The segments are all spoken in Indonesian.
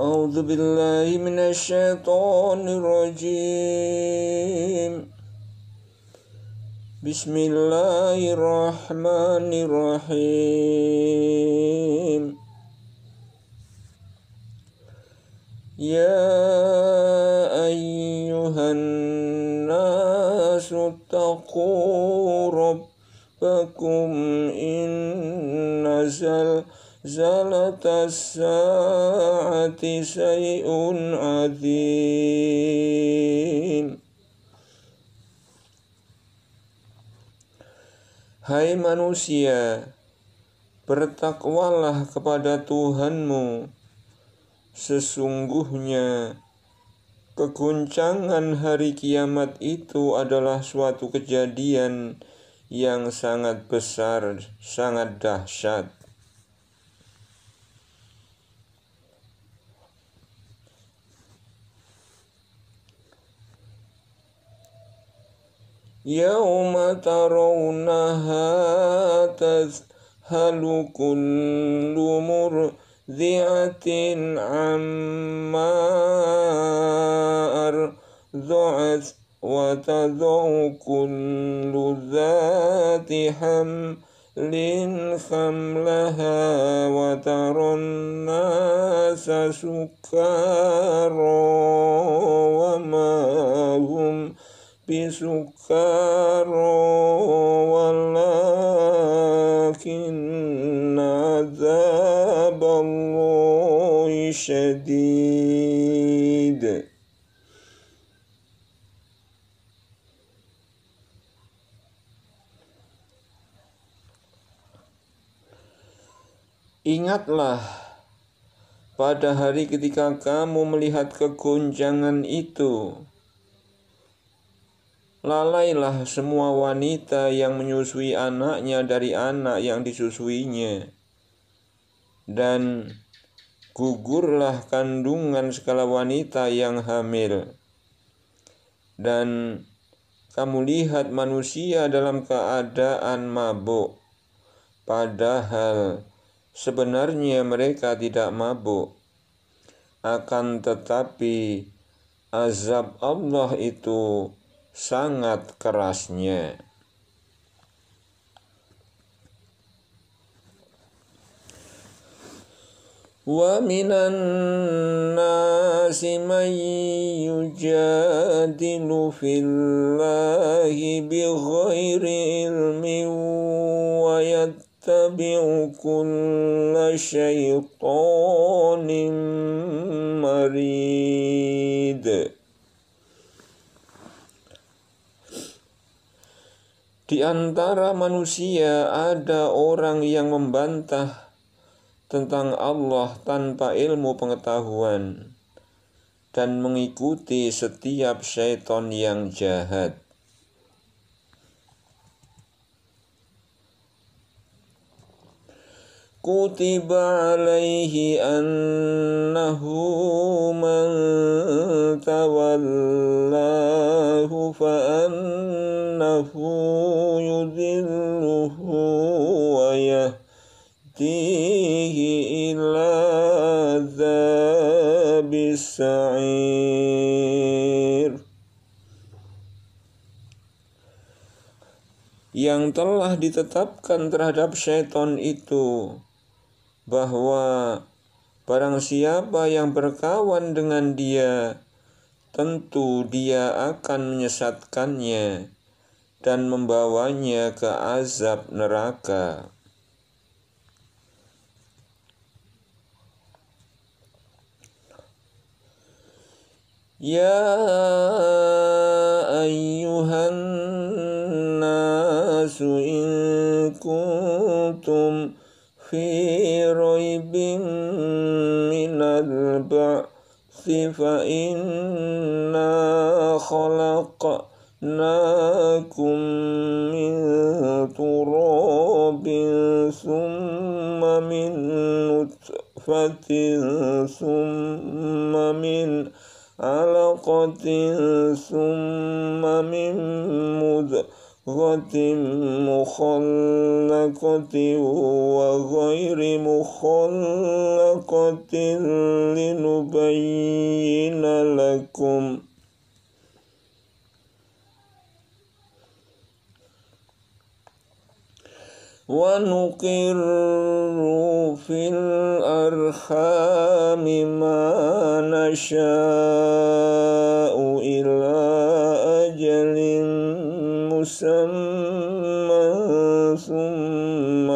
أعوذ بالله من الشيطان الرجيم بسم الله الرحمن الرحيم يا أيها الناس اتقوا ربكم إن زلزلة زلت الساعة شيء عظيم Hai manusia, bertakwalah kepada Tuhanmu. Sesungguhnya, keguncangan hari kiamat itu adalah suatu kejadian yang sangat besar, sangat dahsyat. يوم ترونها تذهل كل مرضعة عما أرضعت وتضع كل ذات حمل خملها وترى الناس سكارى وما هم بسكر ولكن عذاب الله شديد Ingatlah pada hari ketika kamu melihat kegonjangan itu, Lalailah semua wanita yang menyusui anaknya dari anak yang disusuinya. Dan gugurlah kandungan segala wanita yang hamil. Dan kamu lihat manusia dalam keadaan mabuk, padahal sebenarnya mereka tidak mabuk. Akan tetapi, azab Allah itu sangat kerasnya. Wa minan nasi man yujadilu fillahi bi ghairi ilmin wa yattabi'u kulla syaitan Di antara manusia ada orang yang membantah tentang Allah tanpa ilmu pengetahuan dan mengikuti setiap syaitan yang jahat. كتب عليه أنه من تولاه فأنه يذله ويهديه إلى عذاب السعير yang telah ditetapkan terhadap syaitan itu bahwa barang siapa yang berkawan dengan dia, tentu dia akan menyesatkannya dan membawanya ke azab neraka. Ya ayuhan الناس tum في ريب من البعث فإنا خلقناكم من تراب ثم من نطفة ثم من علقة ثم من مذكرة مخلقة وغير مخلقة لنبين لكم ونقر في الأرحام ما نشاء إلى أجل مسمى ثم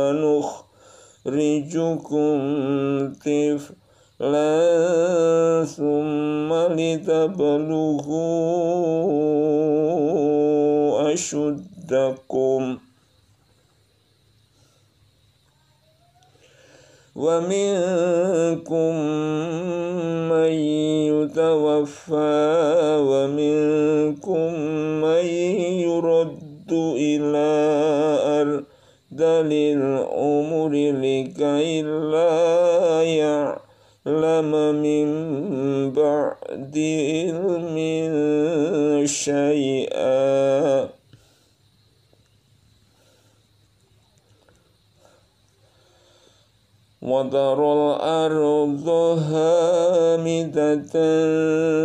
نخرجكم طفلا ثم لتبلغوا أشدكم ومنكم من يتوفى ومنكم من إلى أردل الأمور لكي لا يعلم من بعد علم شيئا وضر الأرض هامدة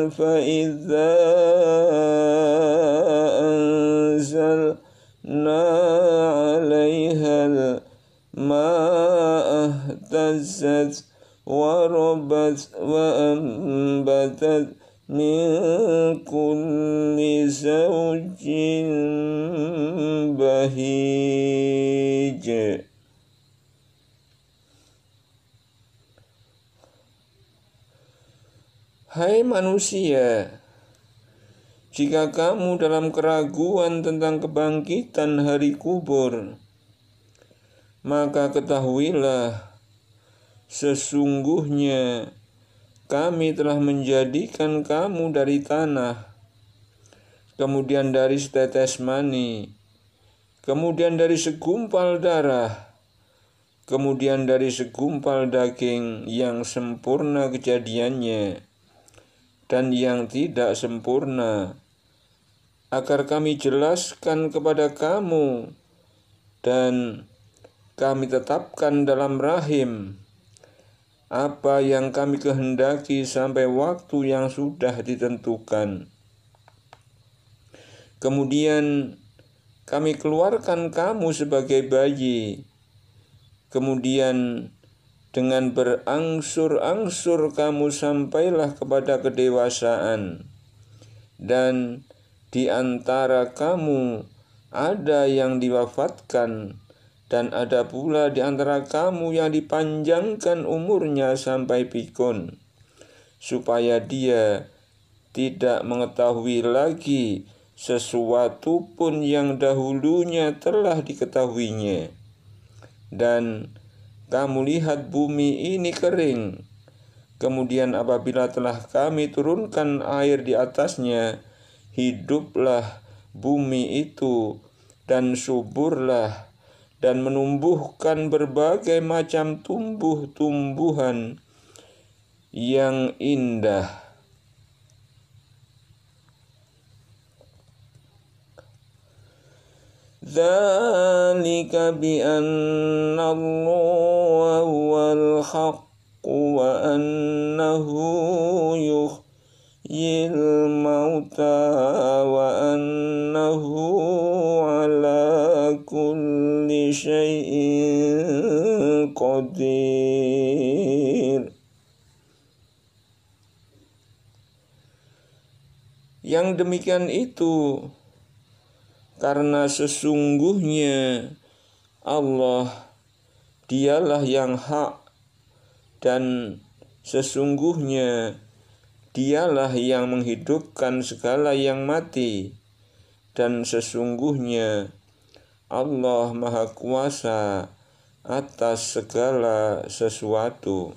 فإذا وبست وربت وأنبتت من كل زوج بهيج Hai manusia, jika kamu dalam keraguan tentang kebangkitan hari kubur, maka ketahuilah Sesungguhnya kami telah menjadikan kamu dari tanah, kemudian dari setetes mani, kemudian dari segumpal darah, kemudian dari segumpal daging yang sempurna kejadiannya dan yang tidak sempurna, agar kami jelaskan kepada kamu dan kami tetapkan dalam rahim apa yang kami kehendaki sampai waktu yang sudah ditentukan. Kemudian kami keluarkan kamu sebagai bayi. Kemudian dengan berangsur-angsur kamu sampailah kepada kedewasaan. Dan di antara kamu ada yang diwafatkan dan ada pula di antara kamu yang dipanjangkan umurnya sampai pikun, supaya dia tidak mengetahui lagi sesuatu pun yang dahulunya telah diketahuinya. Dan kamu lihat bumi ini kering, kemudian apabila telah kami turunkan air di atasnya, hiduplah bumi itu dan suburlah dan menumbuhkan berbagai macam tumbuh-tumbuhan yang indah. ذلك بأن الله هو الحق وأنه يحيي الموتى وأنه كل شيء قدير Yang demikian itu karena sesungguhnya Allah dialah yang hak dan sesungguhnya dialah yang menghidupkan segala yang mati dan sesungguhnya Allah Maha Kuasa atas segala sesuatu.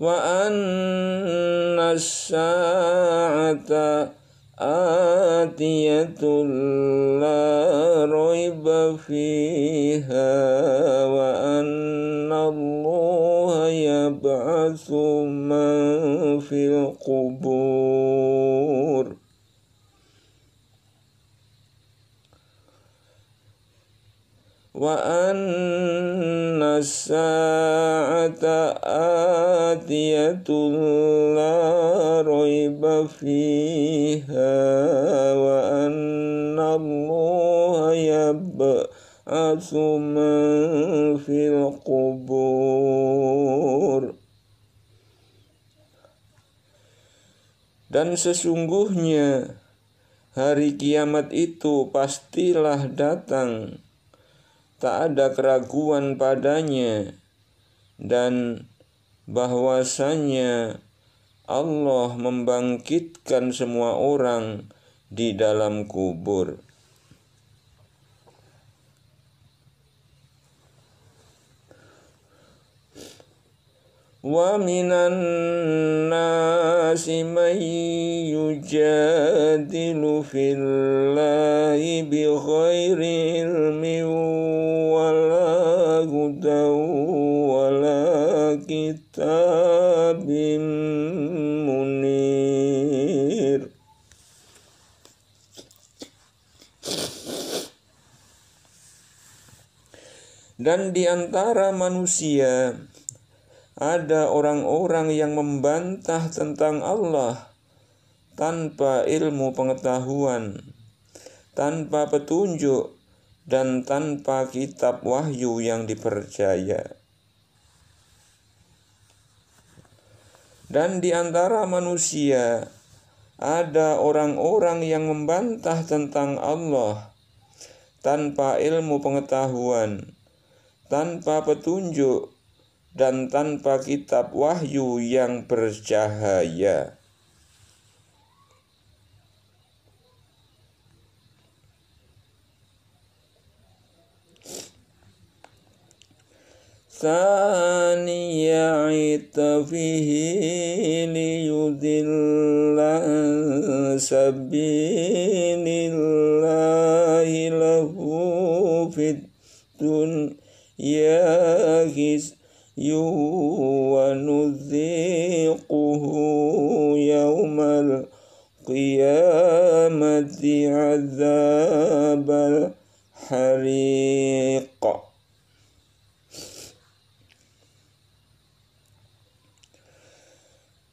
Wa anna sa'ata آتية لا ريب فيها وأن الله يبعث من في القبور وأن الساعة آتية لا ريب فيها وأن الله يبعث من في القبور Dan sesungguhnya hari kiamat itu pastilah datang tak ada keraguan padanya dan bahwasanya Allah membangkitkan semua orang di dalam kubur. ومن الناس من يجادل في الله بغير علم ولا هدى ولا كتاب منير dan di antara manusia ada orang-orang yang membantah tentang Allah tanpa ilmu pengetahuan, tanpa petunjuk, dan tanpa kitab wahyu yang dipercaya. Dan di antara manusia ada orang-orang yang membantah tentang Allah tanpa ilmu pengetahuan, tanpa petunjuk, dan tanpa kitab wahyu yang bercahaya. ثاني عطفه عن سبيل الله ونذيقه يوم القيامة عذاب الحريق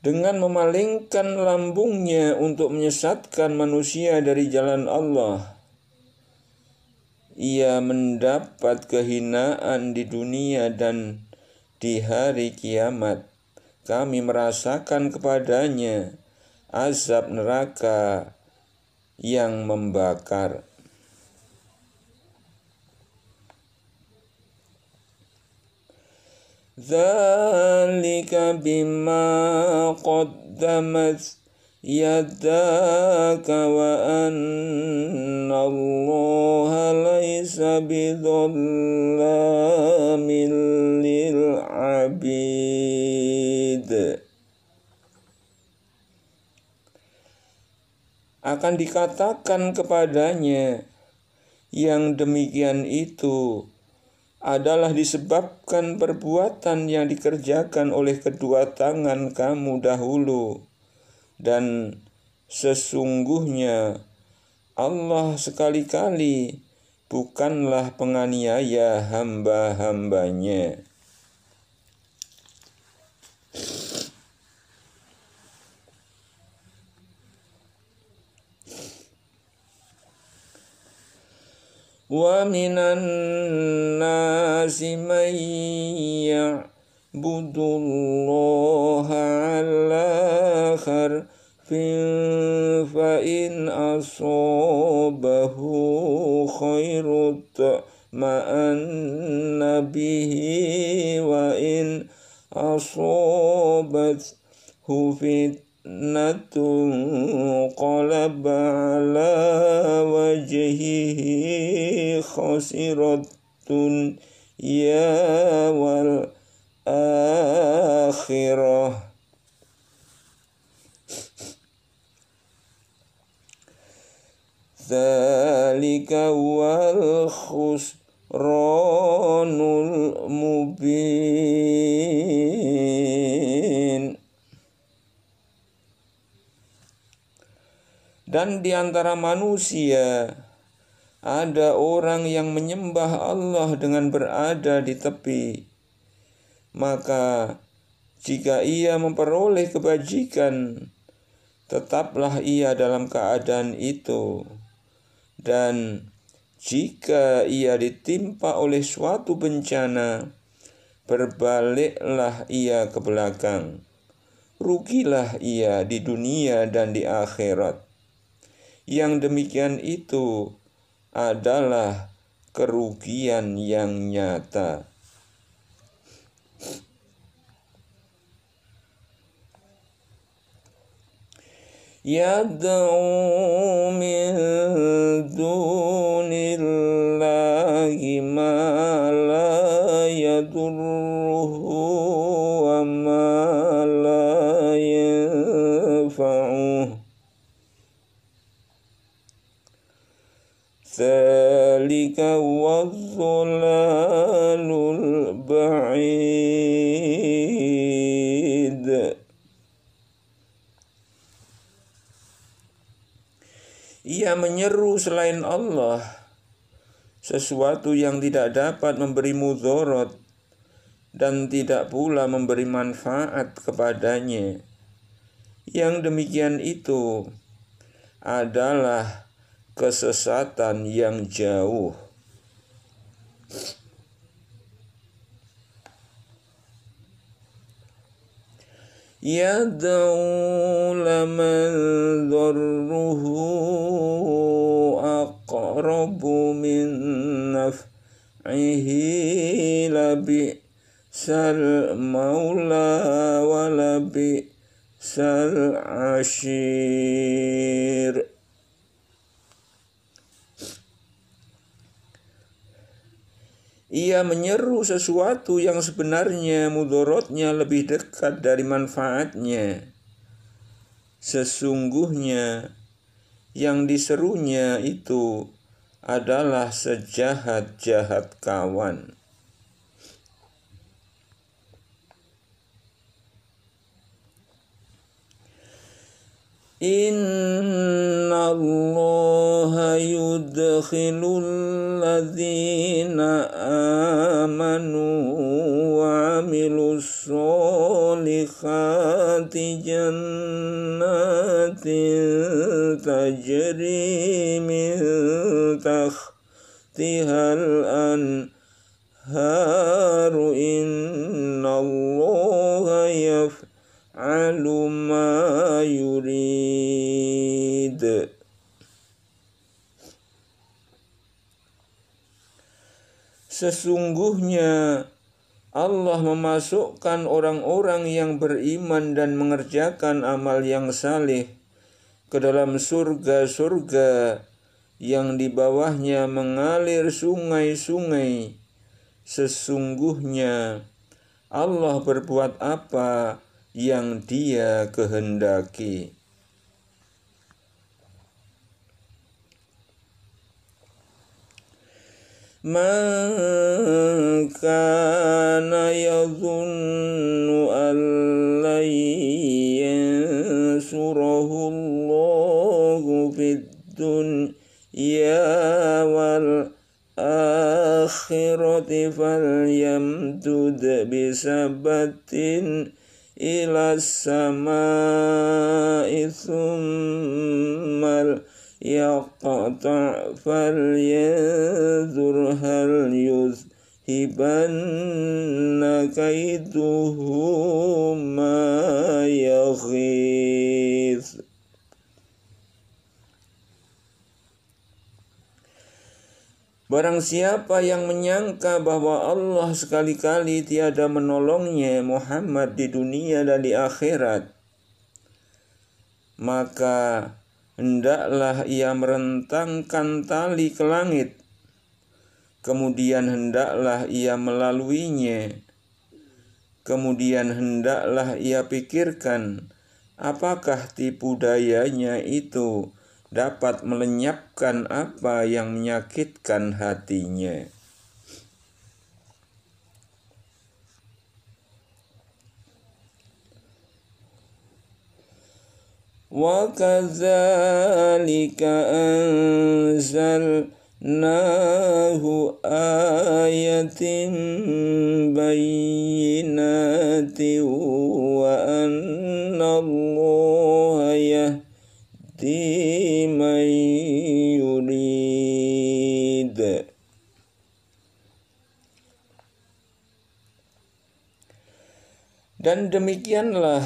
dengan memalingkan lambungnya untuk menyesatkan manusia dari jalan Allah. Ia mendapat kehinaan di dunia dan di hari kiamat. Kami merasakan kepadanya azab neraka yang membakar. ذلك بما قدمت يداك وأن الله ليس بظلام للعبيد akan dikatakan kepadanya yang demikian itu adalah disebabkan perbuatan yang dikerjakan oleh kedua tangan kamu dahulu dan sesungguhnya Allah sekali-kali bukanlah penganiaya hamba-hambanya. ومن الناس من يعلم اعبدوا الله على آخر فإن أصابه خير اطمأن به وإن أصابته فتنة قلب على وجهه خسرة الدنيا والآخرة akhirah Zalika wal khusranul mubin. Dan di antara manusia ada orang yang menyembah Allah dengan berada di tepi maka jika ia memperoleh kebajikan, tetaplah ia dalam keadaan itu. Dan jika ia ditimpa oleh suatu bencana, berbaliklah ia ke belakang. Rugilah ia di dunia dan di akhirat. Yang demikian itu adalah kerugian yang nyata. يدعو من دون الله ما لا يضره وما لا ينفعه ذلك هو الضلال البعيد ia menyeru selain Allah sesuatu yang tidak dapat memberi mudorot dan tidak pula memberi manfaat kepadanya. Yang demikian itu adalah kesesatan yang jauh. يدعو لمن ضره أقرب من نفعه لبئس المولى ولبئس العشير ia menyeru sesuatu yang sebenarnya mudorotnya lebih dekat dari manfaatnya. Sesungguhnya yang diserunya itu adalah sejahat-jahat kawan. إن الله يدخل الذين آمنوا وعملوا الصالحات جنات تجري من تحتها الأنهار إن الله يفعل يفعل ما Sesungguhnya Allah memasukkan orang-orang yang beriman dan mengerjakan amal yang saleh ke dalam surga-surga yang di bawahnya mengalir sungai-sungai. Sesungguhnya Allah berbuat apa yang Dia kehendaki. Maka kana yadhunnu fid dunya wal akhirati falyamdud bisabatin إلى السماء ثم يقطع فلينظر هل يذهبن كيده ما يغيث Barang siapa yang menyangka bahwa Allah sekali-kali tiada menolongnya Muhammad di dunia dan di akhirat, maka hendaklah ia merentangkan tali ke langit, kemudian hendaklah ia melaluinya, kemudian hendaklah ia pikirkan apakah tipu dayanya itu dapat melenyapkan apa yang menyakitkan hatinya. وكذلك أنزلناه آية بينات وأن الله يهدي يهدي من يريد Dan demikianlah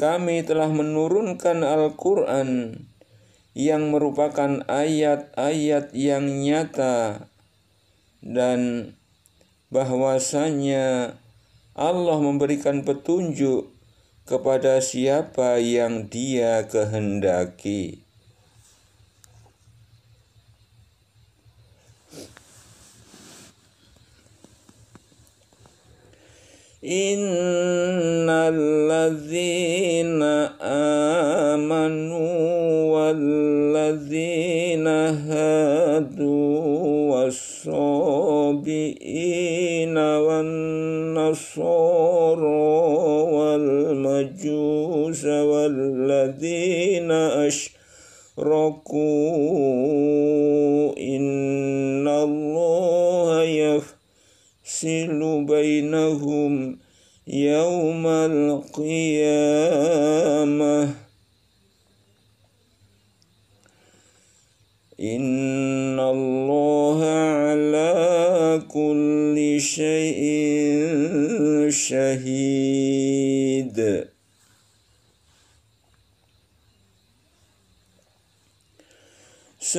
kami telah menurunkan Al-Quran yang merupakan ayat-ayat yang nyata dan bahwasanya Allah memberikan petunjuk kepada siapa yang Dia kehendaki. Innal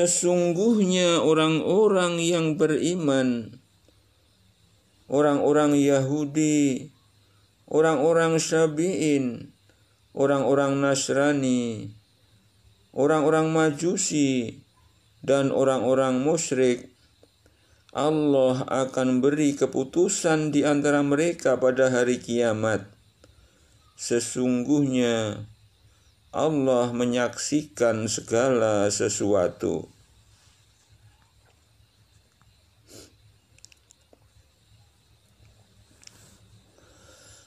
sesungguhnya orang-orang yang beriman, orang-orang Yahudi, orang-orang Sabi'in, orang-orang Nasrani, orang-orang Majusi, dan orang-orang musyrik, Allah akan beri keputusan di antara mereka pada hari kiamat. Sesungguhnya Allah menyaksikan segala sesuatu.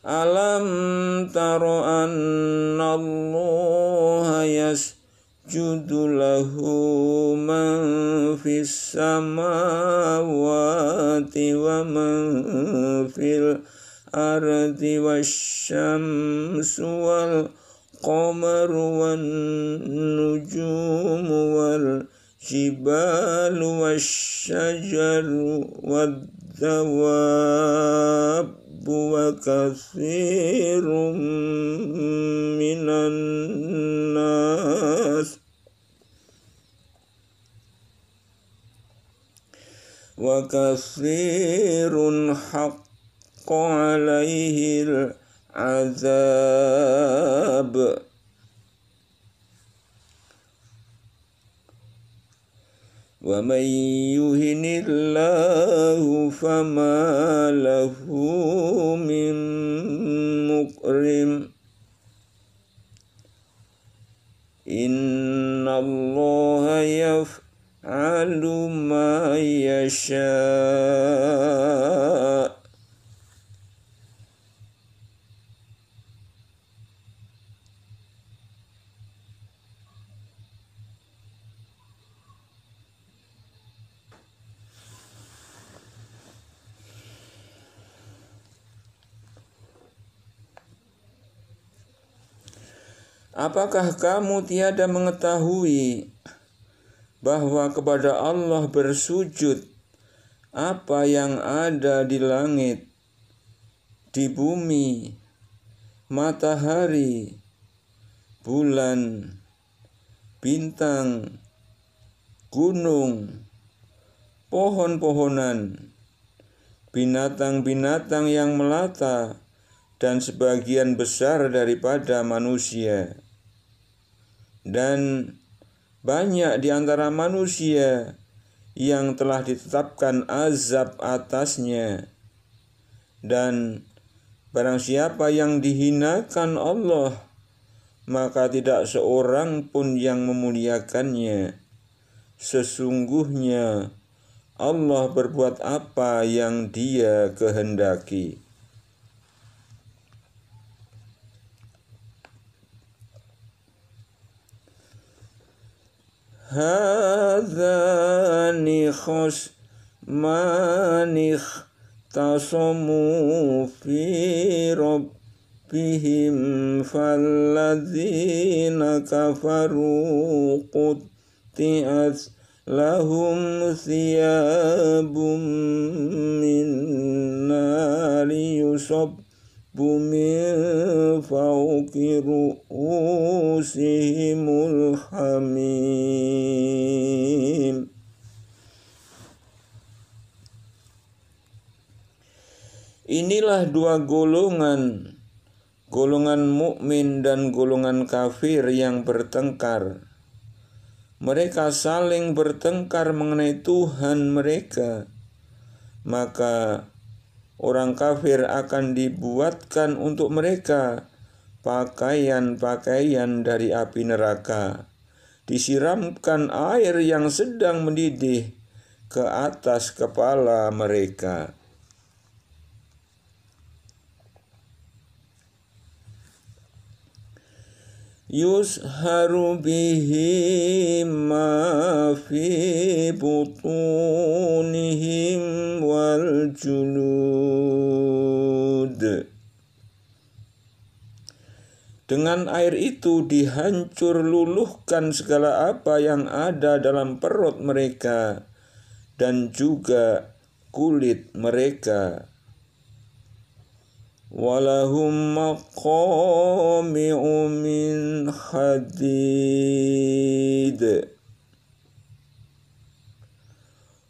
Alam taro anna Allah yasjudu lahu man fis samawati wa man fil ardi wasyamsu wal qamaru wa nujumu wal jibalu wasyajaru الدواب وكثير من الناس وكثير حق عليه العذاب ومن يهن الله فما له من مكرم إن الله يفعل ما يشاء Apakah kamu tiada mengetahui bahwa kepada Allah bersujud apa yang ada di langit, di bumi, matahari, bulan, bintang, gunung, pohon-pohonan, binatang-binatang yang melata, dan sebagian besar daripada manusia dan banyak di antara manusia yang telah ditetapkan azab atasnya. Dan barang siapa yang dihinakan Allah, maka tidak seorang pun yang memuliakannya. Sesungguhnya Allah berbuat apa yang Dia kehendaki. هذان خصمان اختصموا في ربهم فالذين كفروا قطعت لهم ثياب من نار يصب من فوق رؤوسهم الحميم Inilah dua golongan, golongan mukmin dan golongan kafir yang bertengkar. Mereka saling bertengkar mengenai Tuhan mereka, maka orang kafir akan dibuatkan untuk mereka pakaian-pakaian dari api neraka. Disiramkan air yang sedang mendidih ke atas kepala mereka. يسهر به ما في بطونهم والجلود Dengan air itu dihancur luluhkan segala apa yang ada dalam perut mereka dan juga kulit mereka. ولهم مقامع من حديد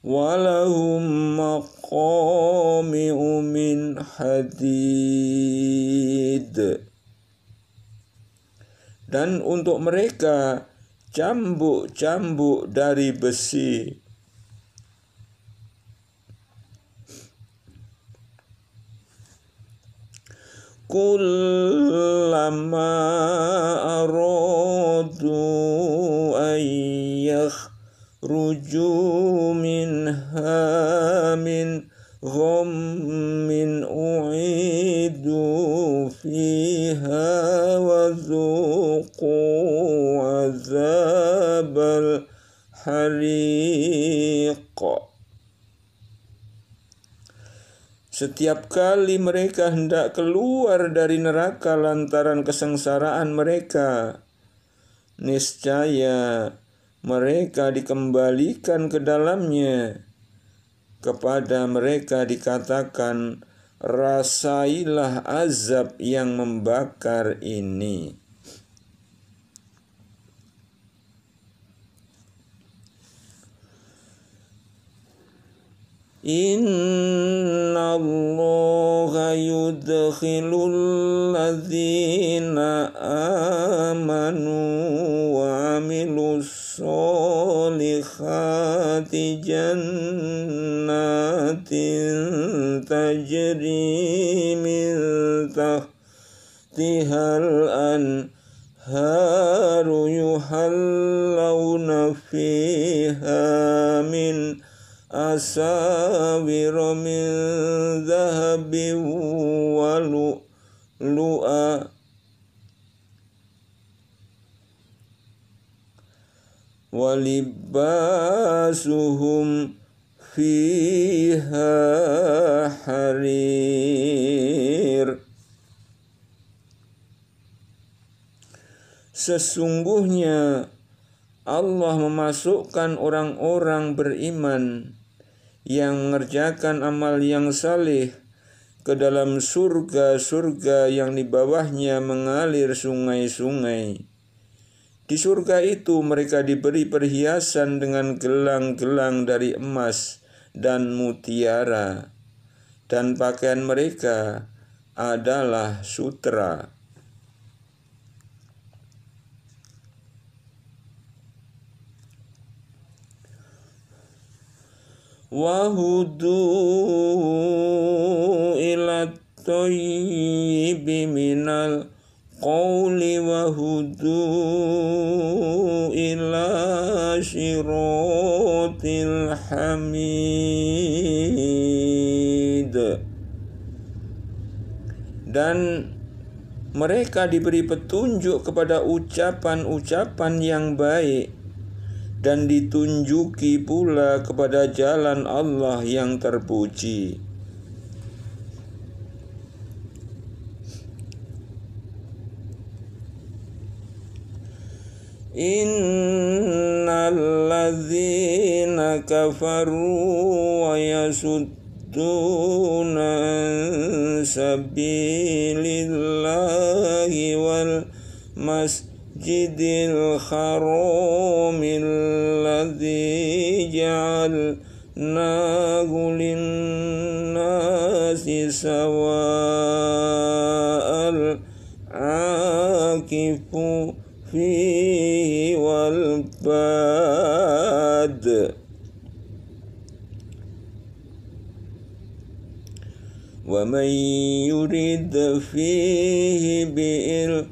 ولهم مقامع من حديد dan untuk mereka cambuk-cambuk dari besi كلما أرادوا أن يخرجوا منها من غم أعيدوا فيها وذوقوا عذاب الحريق Setiap kali mereka hendak keluar dari neraka lantaran kesengsaraan mereka, niscaya mereka dikembalikan ke dalamnya. Kepada mereka dikatakan, "Rasailah azab yang membakar ini." إن الله يدخل الذين آمنوا وعملوا الصالحات جنات تجري من تحتها الأنهار يحلون فيها من أساور من ذهب ولؤلؤا ولباسهم فيها حرير Sesungguhnya Allah memasukkan orang-orang beriman yang mengerjakan amal yang saleh ke dalam surga-surga yang di bawahnya mengalir sungai-sungai. Di surga itu mereka diberi perhiasan dengan gelang-gelang dari emas dan mutiara, dan pakaian mereka adalah sutra. وهدوا إلى الطيب من القول وهدوا إلى صراط الحميد dan mereka diberi petunjuk kepada ucapan-ucapan yang baik dan ditunjuki pula kepada jalan Allah yang terpuji. Innalladzina kafaru wa yasudduna sabilillahi wal masjid المسجد الحرام الذي جعلناه للناس سواء العاكف فيه والباد ومن يرد فيه بإلحاد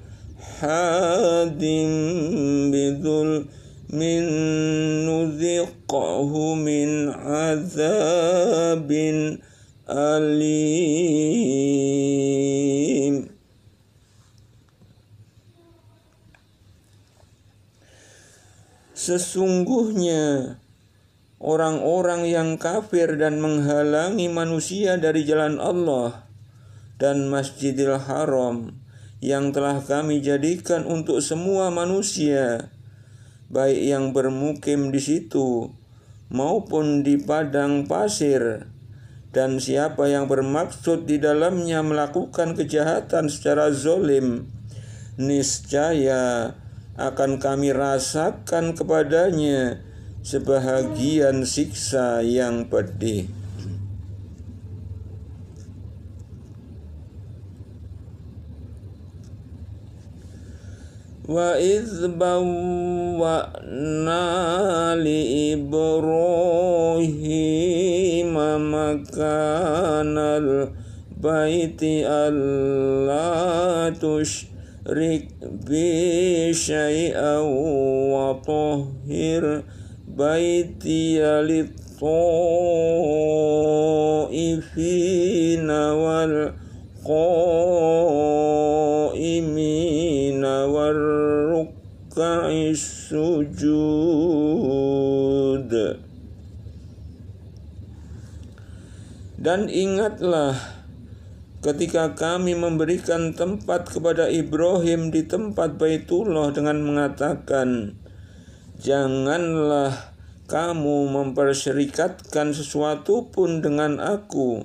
بذل بظلم نذقه من عذاب أليم Sesungguhnya orang-orang yang kafir dan menghalangi manusia dari jalan Allah dan Masjidil Haram yang telah kami jadikan untuk semua manusia, baik yang bermukim di situ maupun di padang pasir, dan siapa yang bermaksud di dalamnya melakukan kejahatan secara zolim, niscaya akan kami rasakan kepadanya sebahagian siksa yang pedih. وإذ بوأنا لإبراهيم مكان البيت ألا تشرك بي شيئا وطهر بيتي للطائفين والمؤمنين القائمين والركع السجود Dan ingatlah ketika kami memberikan tempat kepada Ibrahim di tempat Baitullah dengan mengatakan Janganlah kamu memperserikatkan sesuatu pun dengan aku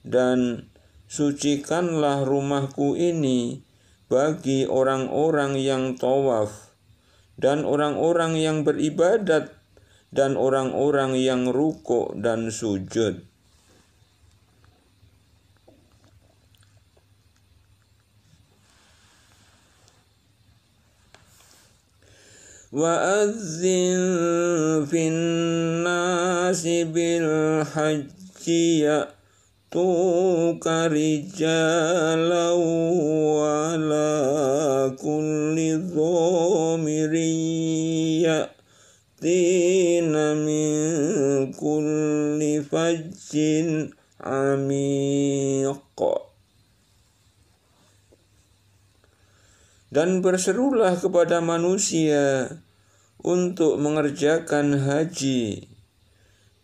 dan sucikanlah rumahku ini bagi orang-orang yang tawaf dan orang-orang yang beribadat dan orang-orang yang rukuk dan sujud. وأذن في الناس بالحج يأ ربك رجالا وعلى كل ضامر يأتين من كل فج عميق Dan berserulah kepada manusia untuk mengerjakan haji.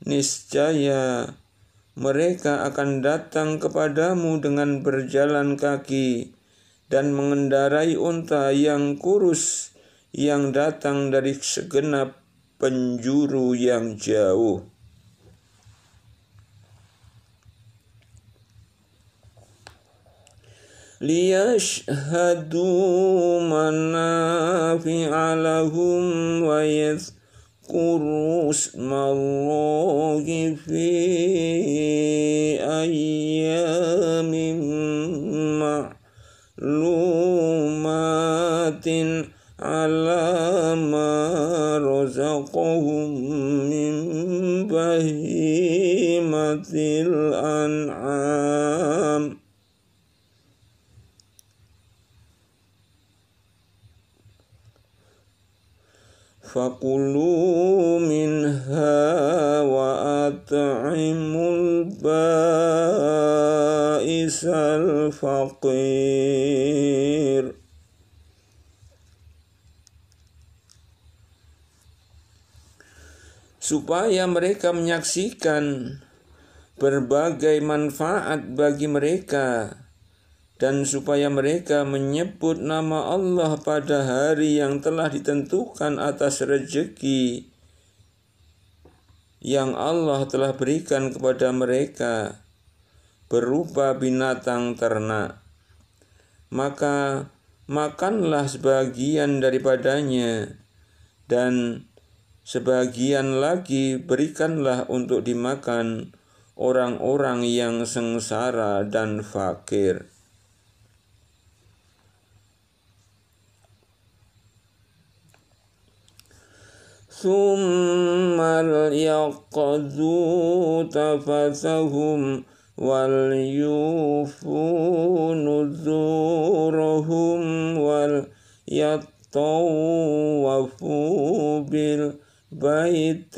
Niscaya mereka akan datang kepadamu dengan berjalan kaki dan mengendarai unta yang kurus yang datang dari segenap penjuru yang jauh. manafi منافع wa ويذكروا اذكروا اسم الله في أيام معلومات على ما رزقهم من بهيمة الأنعام فكلوا منها وأطعموا البائس الفقير supaya mereka menyaksikan berbagai manfaat bagi mereka dan supaya mereka menyebut nama Allah pada hari yang telah ditentukan atas rejeki yang Allah telah berikan kepada mereka berupa binatang ternak. Maka makanlah sebagian daripadanya dan sebagian lagi berikanlah untuk dimakan orang-orang yang sengsara dan fakir. ثم ليقضوا تفثهم وليوفوا نذورهم وليطوفوا بالبيت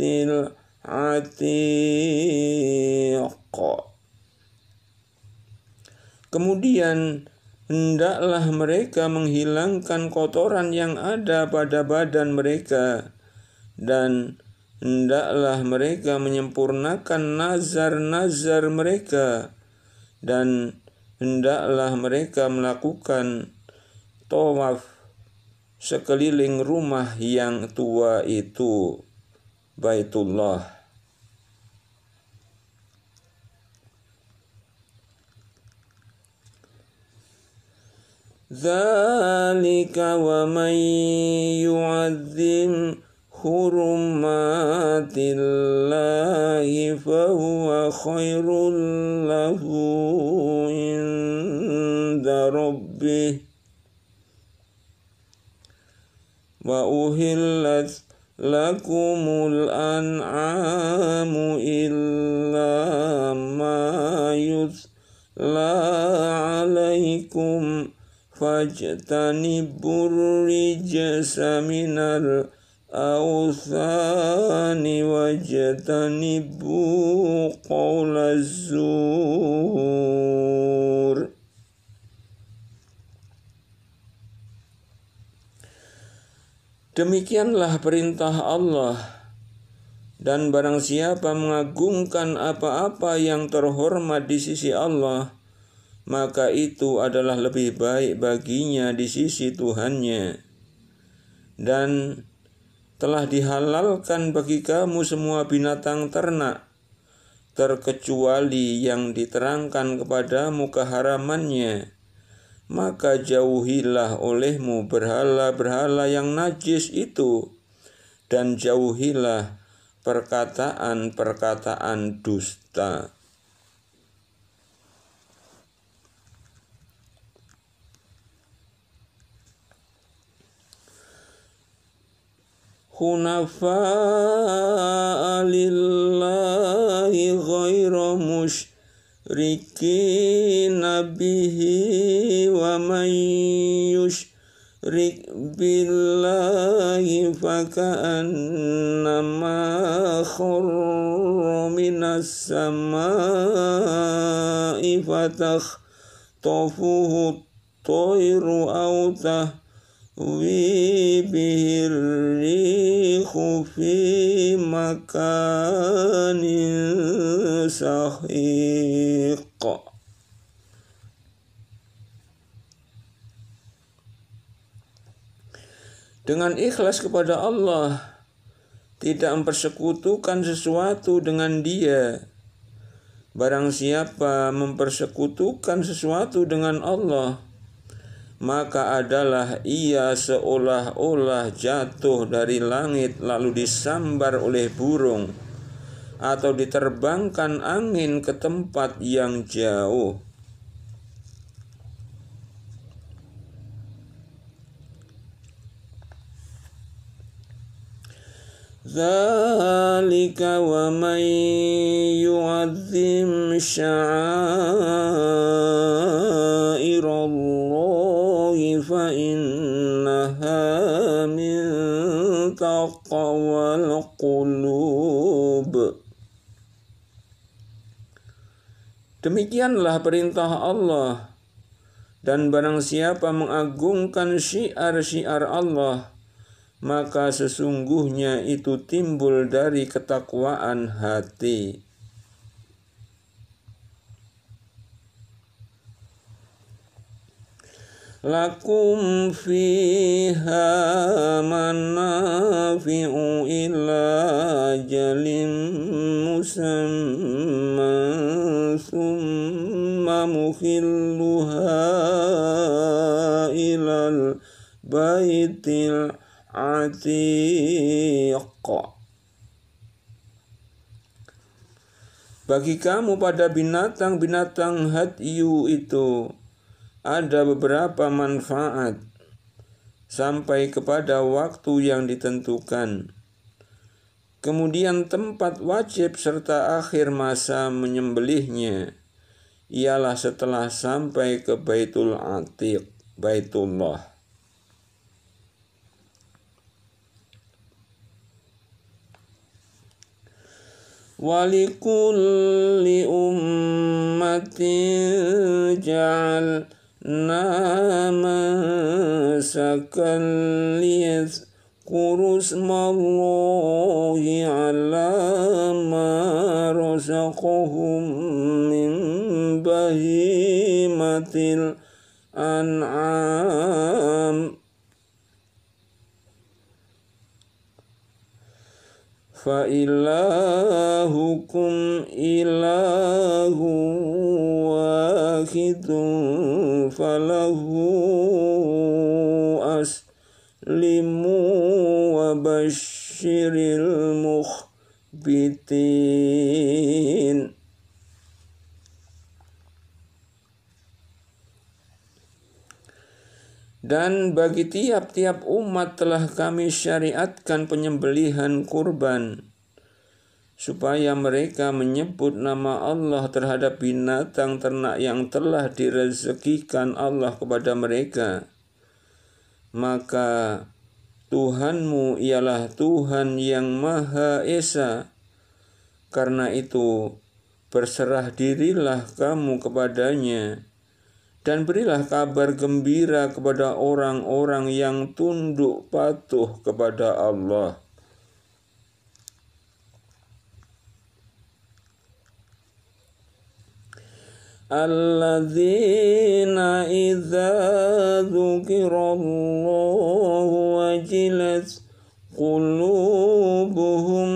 العتيق Kemudian hendaklah mereka menghilangkan kotoran yang ada pada badan mereka dan hendaklah mereka menyempurnakan nazar-nazar mereka dan hendaklah mereka melakukan tawaf sekeliling rumah yang tua itu Baitullah ذلك ومن يعظم حرمات الله فهو خير له عند ربه وأهلت لكم الأنعام إلا ما يتلى عليكم فاجتنبوا الرجس من الأنعام الأوثان واجتنبوا قول الزور Demikianlah perintah Allah dan barang siapa mengagungkan apa-apa yang terhormat di sisi Allah maka itu adalah lebih baik baginya di sisi Tuhannya dan telah dihalalkan bagi kamu semua binatang ternak, terkecuali yang diterangkan kepadamu keharamannya. Maka jauhilah olehmu berhala-berhala yang najis itu, dan jauhilah perkataan-perkataan dusta. حنفاء لله غير مشركين به ومن يشرك بالله فكأنما خر من السماء فتخطفه الطير أو تهوي تهوي الريح في مكان سحيق Dengan ikhlas kepada Allah, tidak mempersekutukan sesuatu dengan Dia. Barang siapa mempersekutukan sesuatu dengan Allah, maka adalah ia seolah-olah jatuh dari langit lalu disambar oleh burung atau diterbangkan angin ke tempat yang jauh. ذلك ومن يعظم شعائر الله فإنها من تقوى القلوب Demikianlah perintah Allah dan barang siapa mengagungkan syiar-syiar Allah maka sesungguhnya itu timbul dari ketakwaan hati. Lakum fiha manafi'u ila jalim musamma summa mukhilluha ilal baitil atiq Bagi kamu pada binatang-binatang hadyu itu ada beberapa manfaat sampai kepada waktu yang ditentukan. Kemudian tempat wajib serta akhir masa menyembelihnya ialah setelah sampai ke Baitul Atiq, Baitullah. ولكل أمة جعلنا منسكا ليذكروا اسم الله على ما رزقهم من بهيمة الأنعام فإلهكم إله واحد فله أسلموا وبشر المخبتين Dan bagi tiap-tiap umat telah kami syariatkan penyembelihan kurban, supaya mereka menyebut nama Allah terhadap binatang ternak yang telah direzekikan Allah kepada mereka. Maka Tuhanmu ialah Tuhan yang Maha Esa. Karena itu, berserah dirilah kamu kepadanya dan berilah kabar gembira kepada orang-orang yang tunduk patuh kepada Allah. الذين إذا ذكر الله وجلت قلوبهم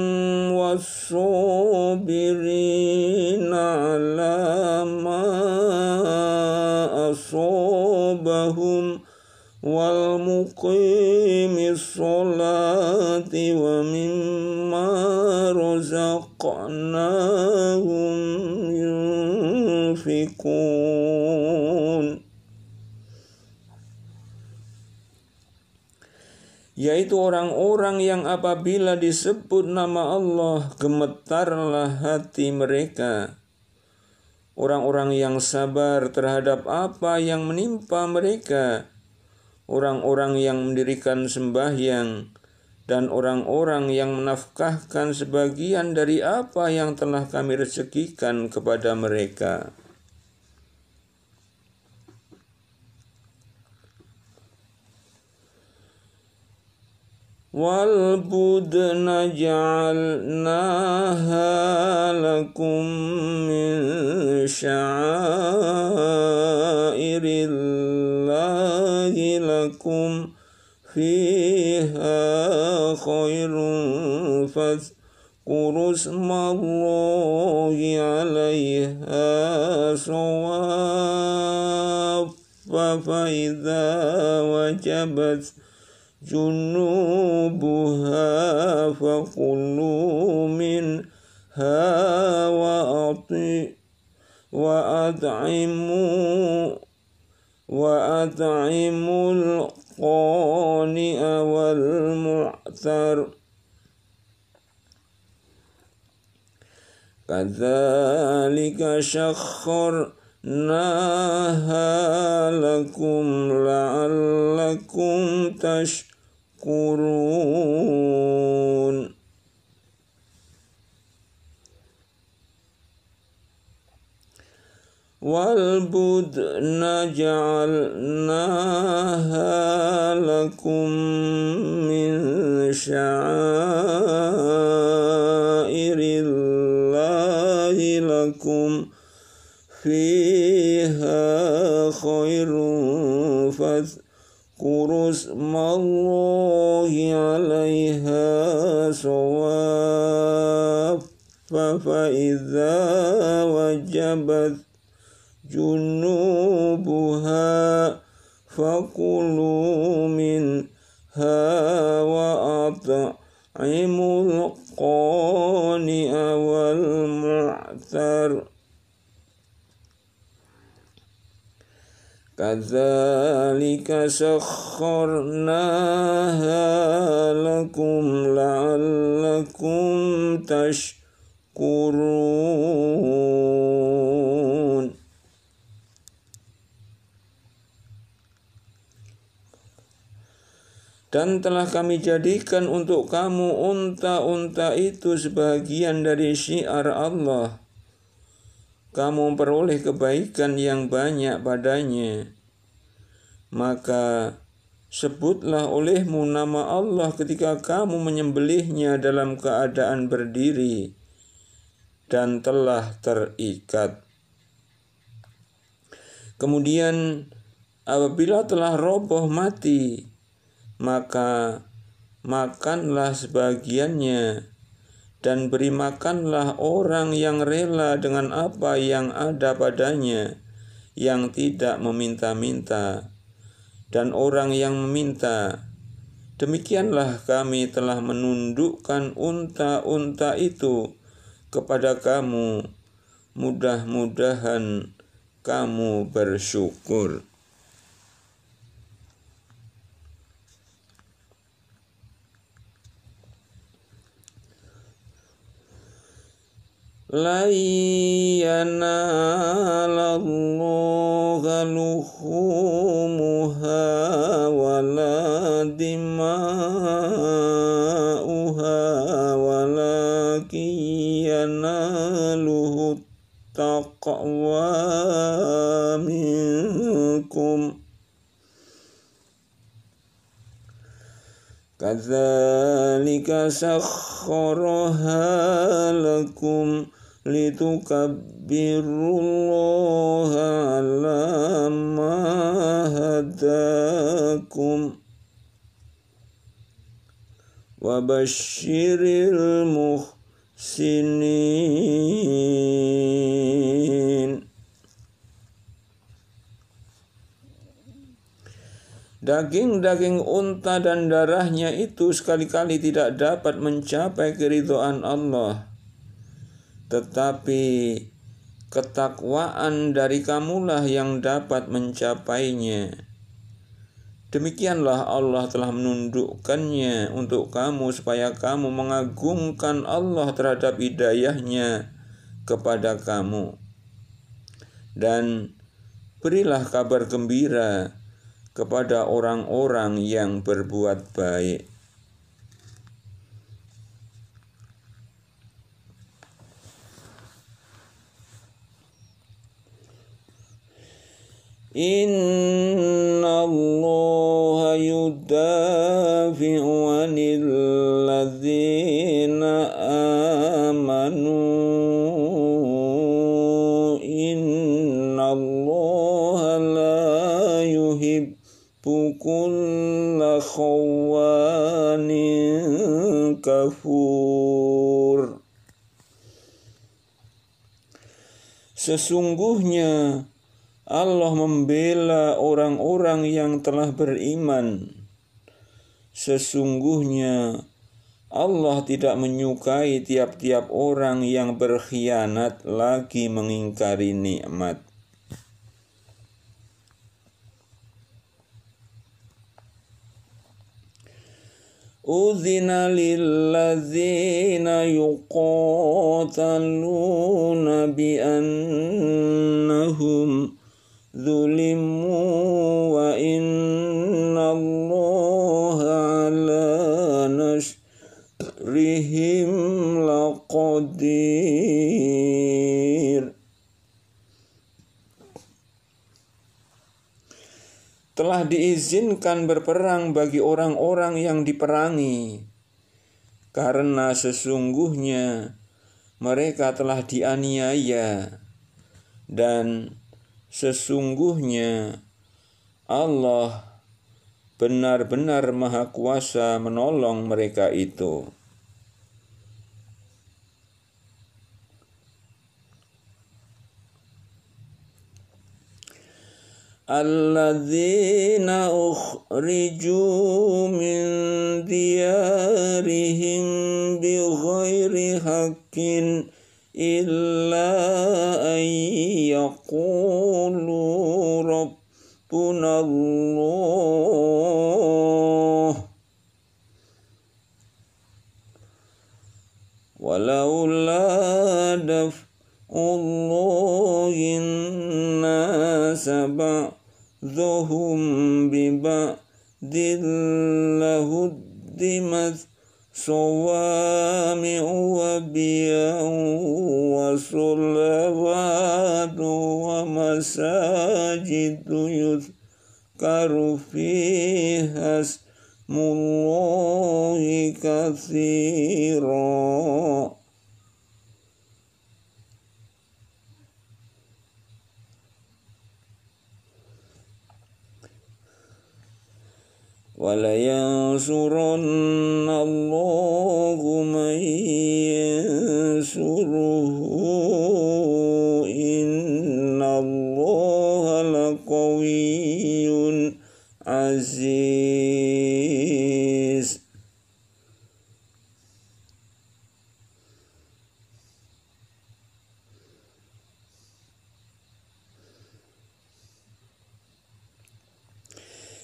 والصابرين على ما لهم والمقيم الصلاة ومما رزقناهم ينفقون yaitu orang-orang yang apabila disebut nama Allah gemetarlah hati mereka orang-orang yang sabar terhadap apa yang menimpa mereka, orang-orang yang mendirikan sembahyang, dan orang-orang yang menafkahkan sebagian dari apa yang telah kami rezekikan kepada mereka. والبدن جعلناها لكم من شعائر الله لكم فيها خير فاذكروا اسم الله عليها صواف فإذا وجبت جنوبها فقلوا منها وأطيعوا وأطعموا وأطعموا القانئ والمعتر كذلك شخرناها لكم لعلكم تشكرون يشكرون والبدن جعلناها لكم من شعائر الله لكم فيها خير فاذ واذكر اسم الله عليها صواف فإذا وجبت جنوبها فكلوا منها وأطعموا القانئ والمعتر كذلك سخرناها لكم لعلكم تشكرون Dan telah kami jadikan untuk kamu unta-unta itu sebagian dari syiar Allah kamu memperoleh kebaikan yang banyak padanya, maka sebutlah olehmu nama Allah ketika kamu menyembelihnya dalam keadaan berdiri dan telah terikat. Kemudian apabila telah roboh mati, maka makanlah sebagiannya dan beri makanlah orang yang rela dengan apa yang ada padanya, yang tidak meminta-minta, dan orang yang meminta. Demikianlah kami telah menundukkan unta-unta itu kepada kamu. Mudah-mudahan kamu bersyukur. لن ينال الله لحومها ولا دماؤها ولكن يناله التقوى منكم كذلك سخرها لكم لتكبروا الله على هداكم وبشر المحسنين Daging-daging unta dan darahnya itu sekali-kali tidak dapat mencapai keridhaan Allah tetapi ketakwaan dari kamulah yang dapat mencapainya. Demikianlah Allah telah menundukkannya untuk kamu supaya kamu mengagungkan Allah terhadap hidayahnya kepada kamu. Dan berilah kabar gembira kepada orang-orang yang berbuat baik. إن الله يدافع عن الذين آمنوا إن الله لا يحب كل Sesungguhnya Allah membela orang-orang yang telah beriman. Sesungguhnya Allah tidak menyukai tiap-tiap orang yang berkhianat lagi mengingkari nikmat. أذن للذين يقاتلون بأنهم ظلموا وإن الله على نشرهم لقدير telah diizinkan berperang bagi orang-orang yang diperangi karena sesungguhnya mereka telah dianiaya dan Sesungguhnya Allah benar-benar Maha Kuasa menolong mereka itu. الذين أخرجوا من ديارهم بغير حق إلا أن يقولوا ربنا الله ولولا دفع الله الناس بعضهم ببعض لهدمت صوامع وبيع وصلوات ومساجد يذكر فيها اسم الله كثيرا ولينصرن الله من ينصره إن الله لقوي عزيز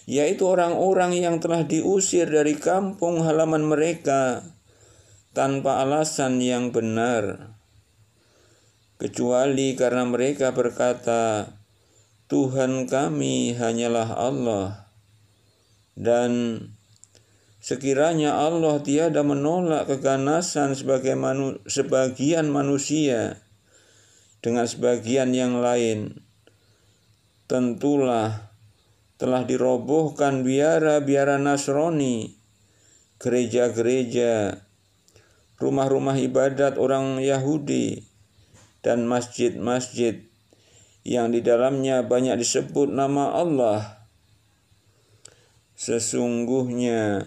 yaitu orang-orang yang telah diusir dari kampung halaman mereka tanpa alasan yang benar, kecuali karena mereka berkata, "Tuhan kami hanyalah Allah," dan sekiranya Allah tiada menolak keganasan sebagai manu sebagian manusia dengan sebagian yang lain tentulah telah dirobohkan biara-biara Nasrani, gereja-gereja, rumah-rumah ibadat orang Yahudi, dan masjid-masjid yang di dalamnya banyak disebut nama Allah. Sesungguhnya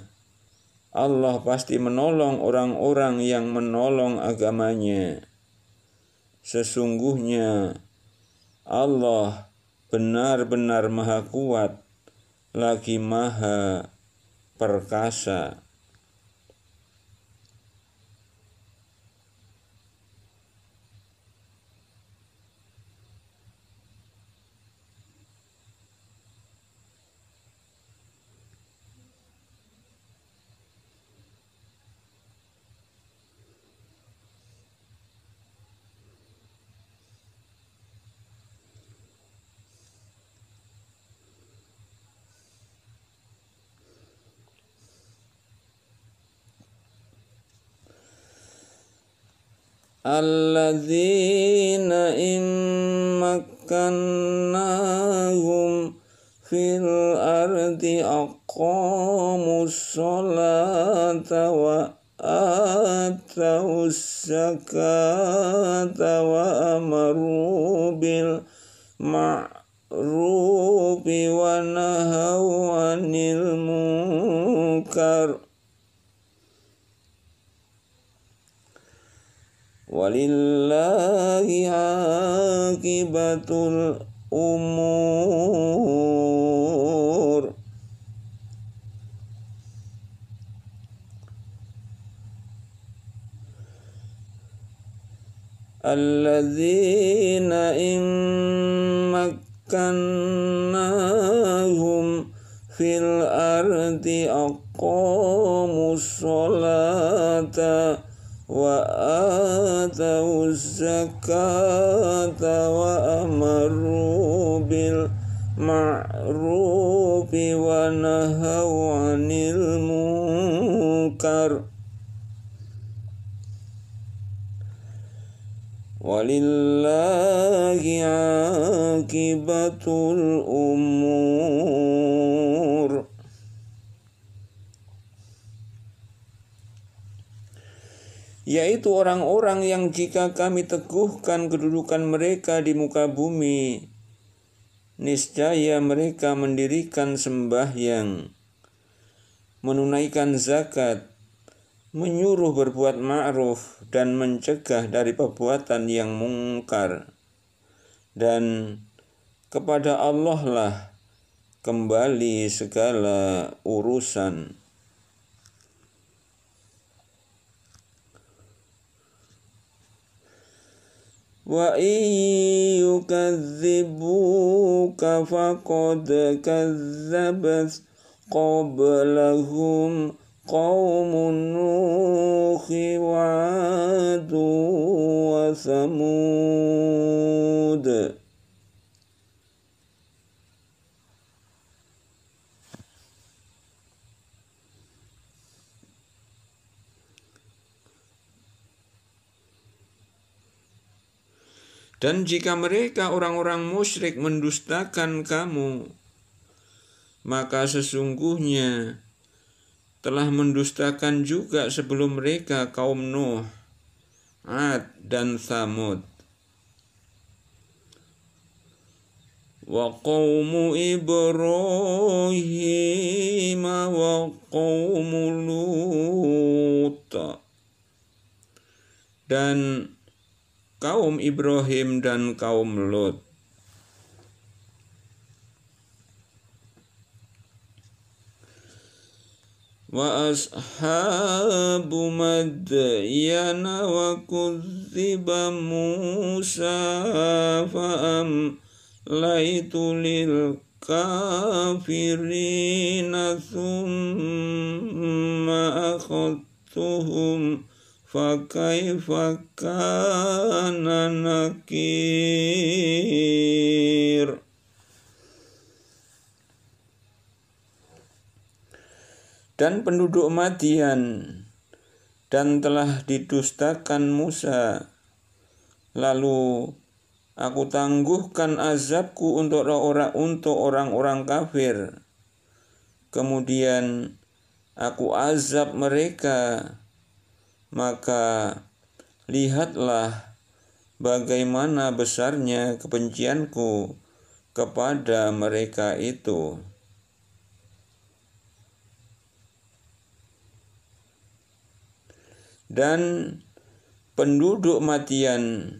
Allah pasti menolong orang-orang yang menolong agamanya. Sesungguhnya Allah benar-benar Maha Kuat lagi maha perkasa الذين إن مكناهم في الأرض أقاموا الصلاة وآتوا الزكاة وأمروا بالمعروف ونهوا عن المنكر ولله عاقبة الأمور الذين إن مكناهم في الأرض أقاموا الصلاة وآتوا وآتوا الزكاة وأمروا بالمعروف ونهوا عن المنكر ولله عاقبة الأمور yaitu orang-orang yang jika kami teguhkan kedudukan mereka di muka bumi, niscaya mereka mendirikan sembahyang, menunaikan zakat, menyuruh berbuat ma'ruf, dan mencegah dari perbuatan yang mungkar. Dan kepada Allah lah kembali segala urusan. وإن يكذبوك فقد كذبت قبلهم قوم نوح وعاد وثمود Dan jika mereka orang-orang musyrik mendustakan kamu, maka sesungguhnya telah mendustakan juga sebelum mereka kaum Nuh, Ad dan Samud. Wa qawmu Ibrahim wa qawmu Lut. Dan kaum Ibrahim dan kaum Lut. Wa ashabu madyana wa kuziba Musa fa'am laitu lil kafirina thumma akhattuhum. فكيف كان نكير Dan penduduk Madian dan telah didustakan Musa. Lalu aku tangguhkan azabku untuk orang untuk orang-orang kafir. Kemudian aku azab mereka maka lihatlah bagaimana besarnya kebencianku kepada mereka itu. Dan penduduk matian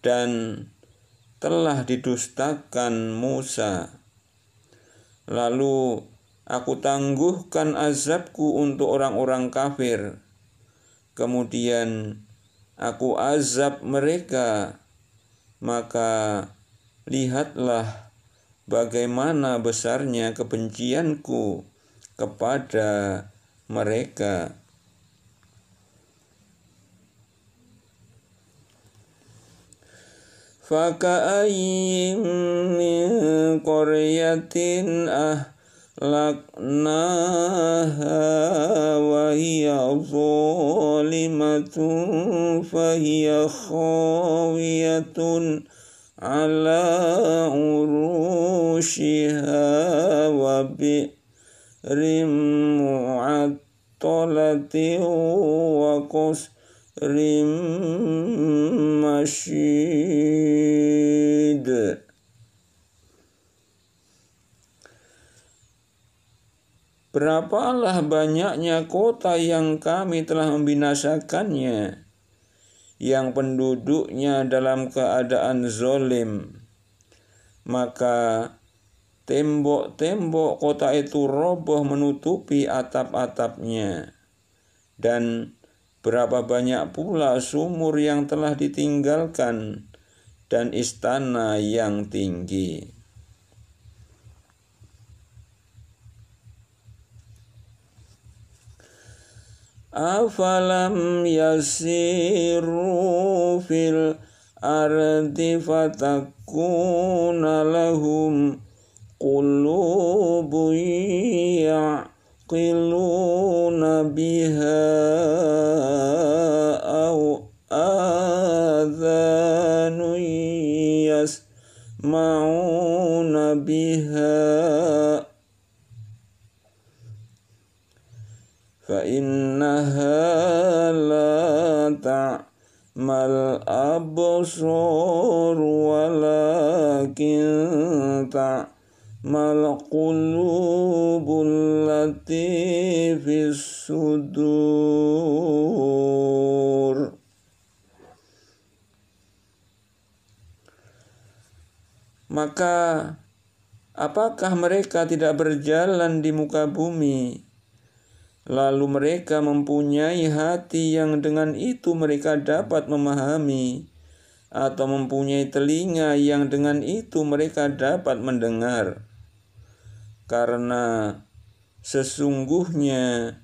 dan telah didustakan Musa. Lalu aku tangguhkan azabku untuk orang-orang kafir kemudian aku azab mereka, maka lihatlah bagaimana besarnya kebencianku kepada mereka. فكأي من قرية لقناها وهي ظالمة فهي خاوية على عروشها وبئر معطلة وقصر مشيد Berapalah banyaknya kota yang kami telah membinasakannya, yang penduduknya dalam keadaan zolim. Maka tembok-tembok kota itu roboh menutupi atap-atapnya. Dan berapa banyak pula sumur yang telah ditinggalkan dan istana yang tinggi. أفلم يسيروا في الأرض فتكون لهم قلوب يعقلون بها أو آذان يسمعون بها فإنها لا تعمى الأبصار ولكن تعمى القلوب التي في الصدور Maka apakah mereka tidak berjalan di muka bumi Lalu mereka mempunyai hati yang dengan itu mereka dapat memahami, atau mempunyai telinga yang dengan itu mereka dapat mendengar, karena sesungguhnya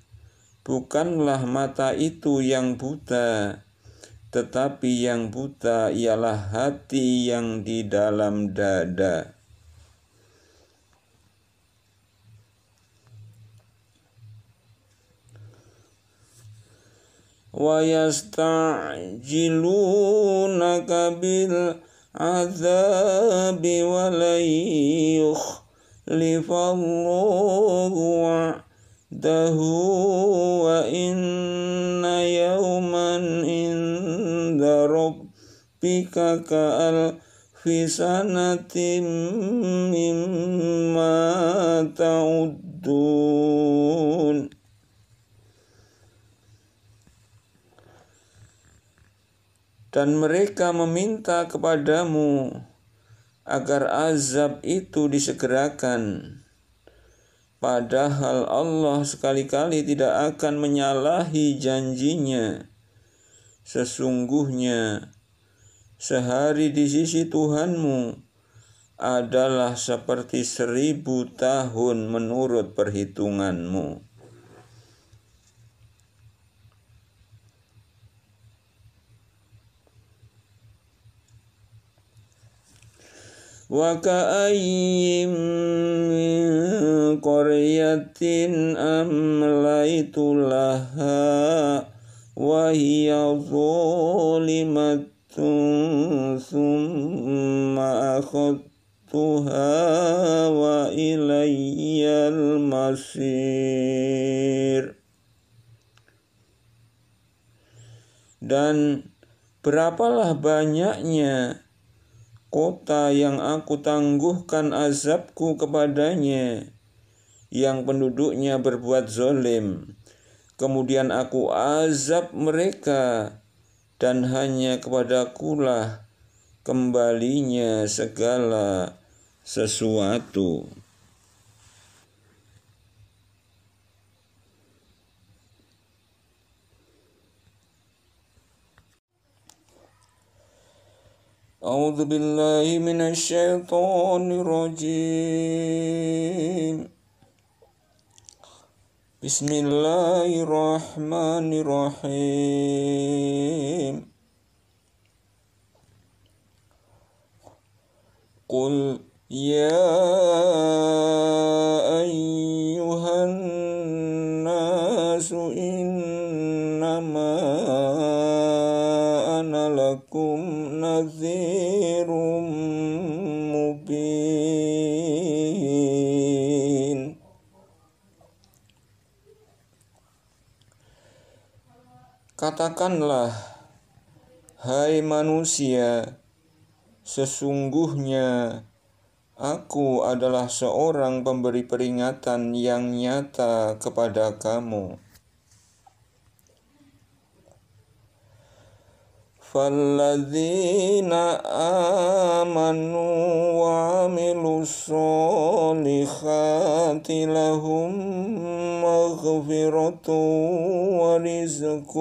bukanlah mata itu yang buta, tetapi yang buta ialah hati yang di dalam dada. ويستعجلونك بالعذاب ولن يخلف الله وعده وإن يوما عند ربك كألف سنة مما تعدون dan mereka meminta kepadamu agar azab itu disegerakan. Padahal Allah sekali-kali tidak akan menyalahi janjinya. Sesungguhnya, sehari di sisi Tuhanmu adalah seperti seribu tahun menurut perhitunganmu. وكأي من قرية أمليت لها وهي ظالمة ثم أخذتها وإلي المصير dan berapalah banyaknya kota yang aku tangguhkan azabku kepadanya, yang penduduknya berbuat zolim. Kemudian aku azab mereka, dan hanya kepadakulah kembalinya segala sesuatu. أعوذ بالله من الشيطان الرجيم بسم الله الرحمن الرحيم قل يا أيها الناس إنما نذير مبين Katakanlah, hai manusia, sesungguhnya aku adalah seorang pemberi peringatan yang nyata kepada kamu فالذين آمنوا وعملوا الصالحات لهم مغفرة ورزق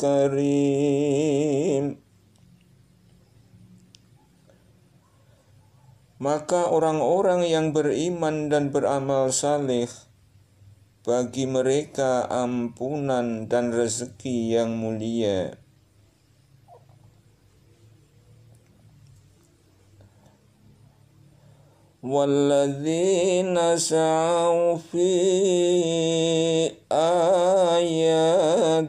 كريم Maka orang-orang yang beriman dan beramal saleh bagi mereka ampunan dan rezeki yang mulia والذين سعوا في آياتنا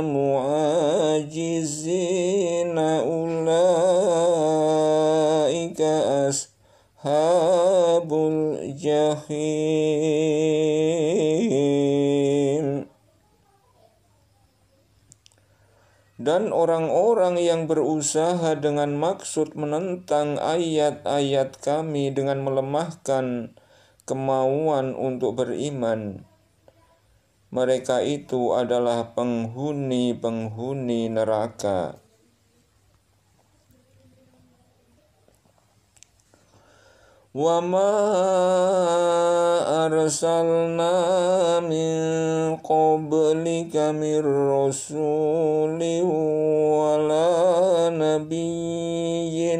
معاجزين أولئك أصحاب الجحيم dan orang-orang yang berusaha dengan maksud menentang ayat-ayat kami dengan melemahkan kemauan untuk beriman. Mereka itu adalah penghuni-penghuni neraka. وما أرسلنا من قبلك من رسول ولا نبي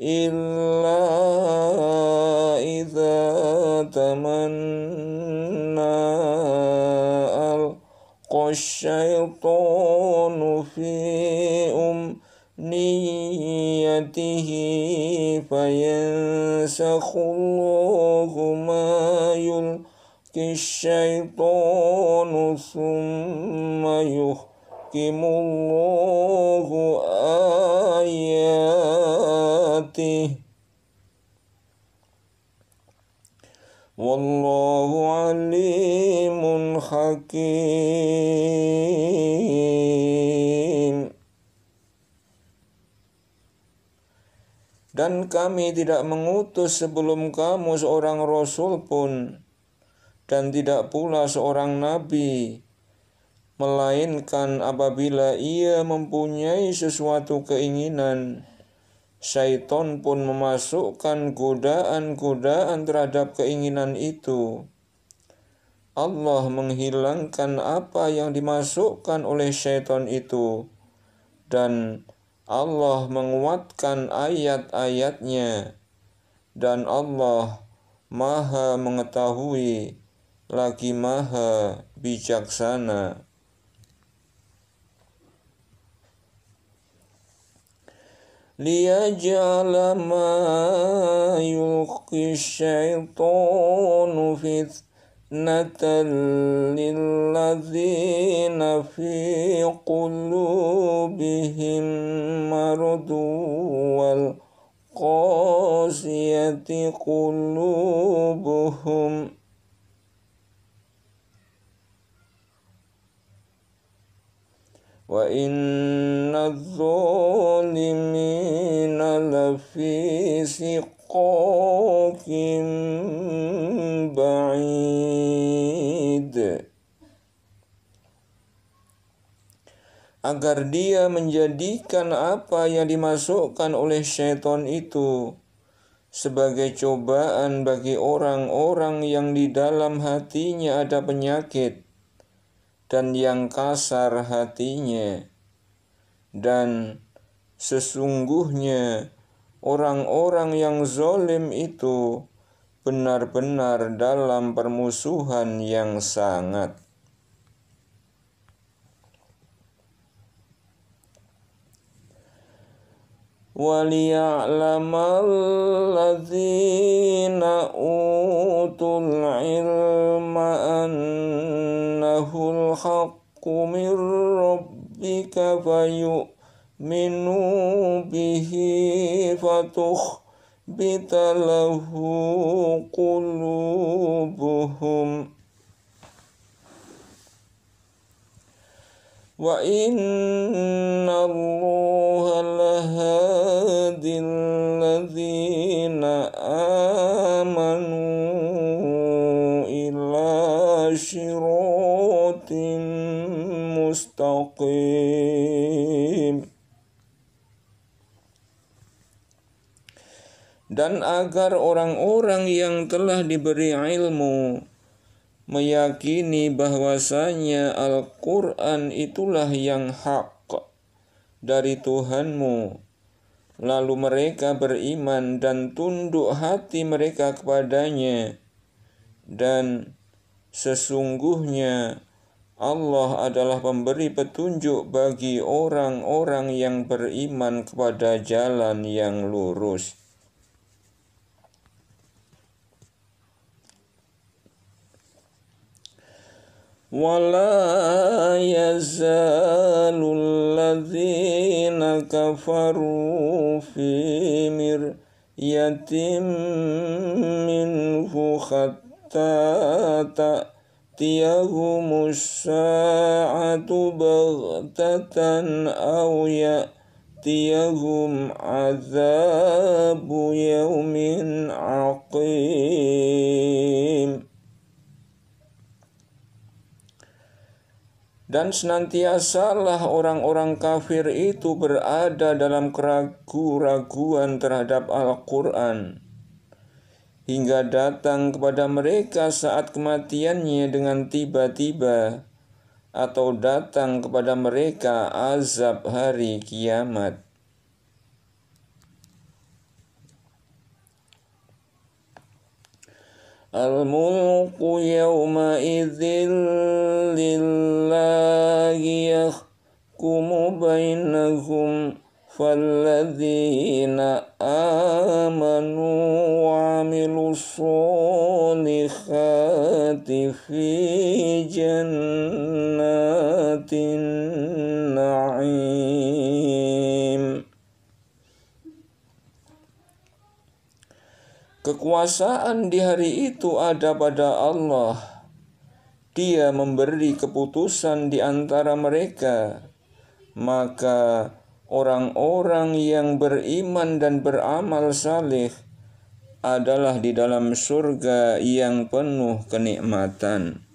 إلا إذا تمنى ألقى الشيطان في أم نيته فينسخ الله ما يلقي الشيطان ثم يحكم الله آياته والله عليم حكيم Dan kami tidak mengutus sebelum kamu seorang rasul pun, dan tidak pula seorang nabi, melainkan apabila ia mempunyai sesuatu keinginan. Syaiton pun memasukkan godaan-godaan terhadap keinginan itu. Allah menghilangkan apa yang dimasukkan oleh syaiton itu, dan Allah menguatkan ayat-ayatnya dan Allah maha mengetahui lagi maha bijaksana. ليجعل ما يلقي الشيطان فتنة للذين في قلوبهم مرض والقاسية قلوبهم وإن الظالمين لفي سقر شقاق بعيد agar dia menjadikan apa yang dimasukkan oleh syaitan itu sebagai cobaan bagi orang-orang yang di dalam hatinya ada penyakit dan yang kasar hatinya dan sesungguhnya orang-orang yang zolim itu benar-benar dalam permusuhan yang sangat. وَلِيَعْلَمَ الَّذِينَ أُوتُوا الْعِلْمَ أَنَّهُ الْحَقُّ مِنْ رَبِّكَ فيؤمن منو به فتخبت له قلوبهم وإن الله لهادي الذين آمنوا إلى شراط مستقيم dan agar orang-orang yang telah diberi ilmu meyakini bahwasanya Al-Quran itulah yang hak dari Tuhanmu. Lalu mereka beriman dan tunduk hati mereka kepadanya. Dan sesungguhnya Allah adalah pemberi petunjuk bagi orang-orang yang beriman kepada jalan yang lurus. ولا يزال الذين كفروا في مرية منه حتى تأتيهم الساعة بغتة أو يأتيهم عذاب يوم عقيم dan senantiasalah orang-orang kafir itu berada dalam keraguan terhadap Al-Quran hingga datang kepada mereka saat kematiannya dengan tiba-tiba atau datang kepada mereka azab hari kiamat. الملك يومئذ لله يحكم بينهم فالذين آمنوا وعملوا الصالحات في جنات النعيم Kekuasaan di hari itu ada pada Allah. Dia memberi keputusan di antara mereka. Maka orang-orang yang beriman dan beramal saleh adalah di dalam surga yang penuh kenikmatan.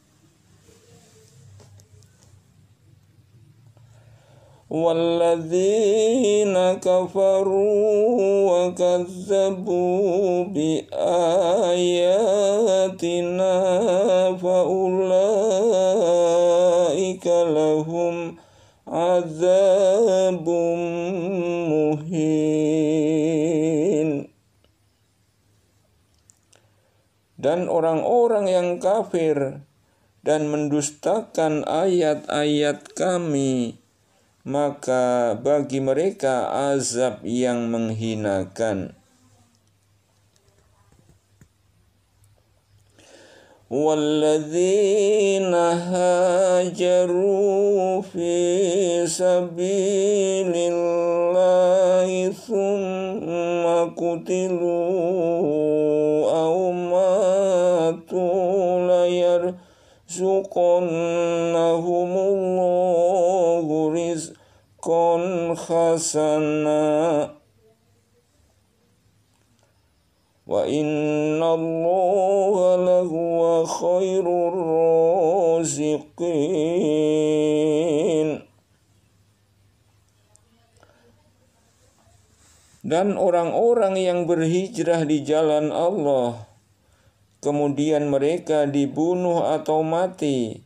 والذين كفروا وكذبوا بآياتنا فأولئك لهم عذاب مهين dan orang-orang yang kafir dan mendustakan ayat-ayat kami maka bagi mereka azab yang menghinakan. والذين هاجروا في سبيل الله ثم قتلوا أو ماتوا ليرزقنهم الله wa وإن الله lahuwa خير raziqin Dan orang-orang yang berhijrah di jalan Allah, kemudian mereka dibunuh atau mati,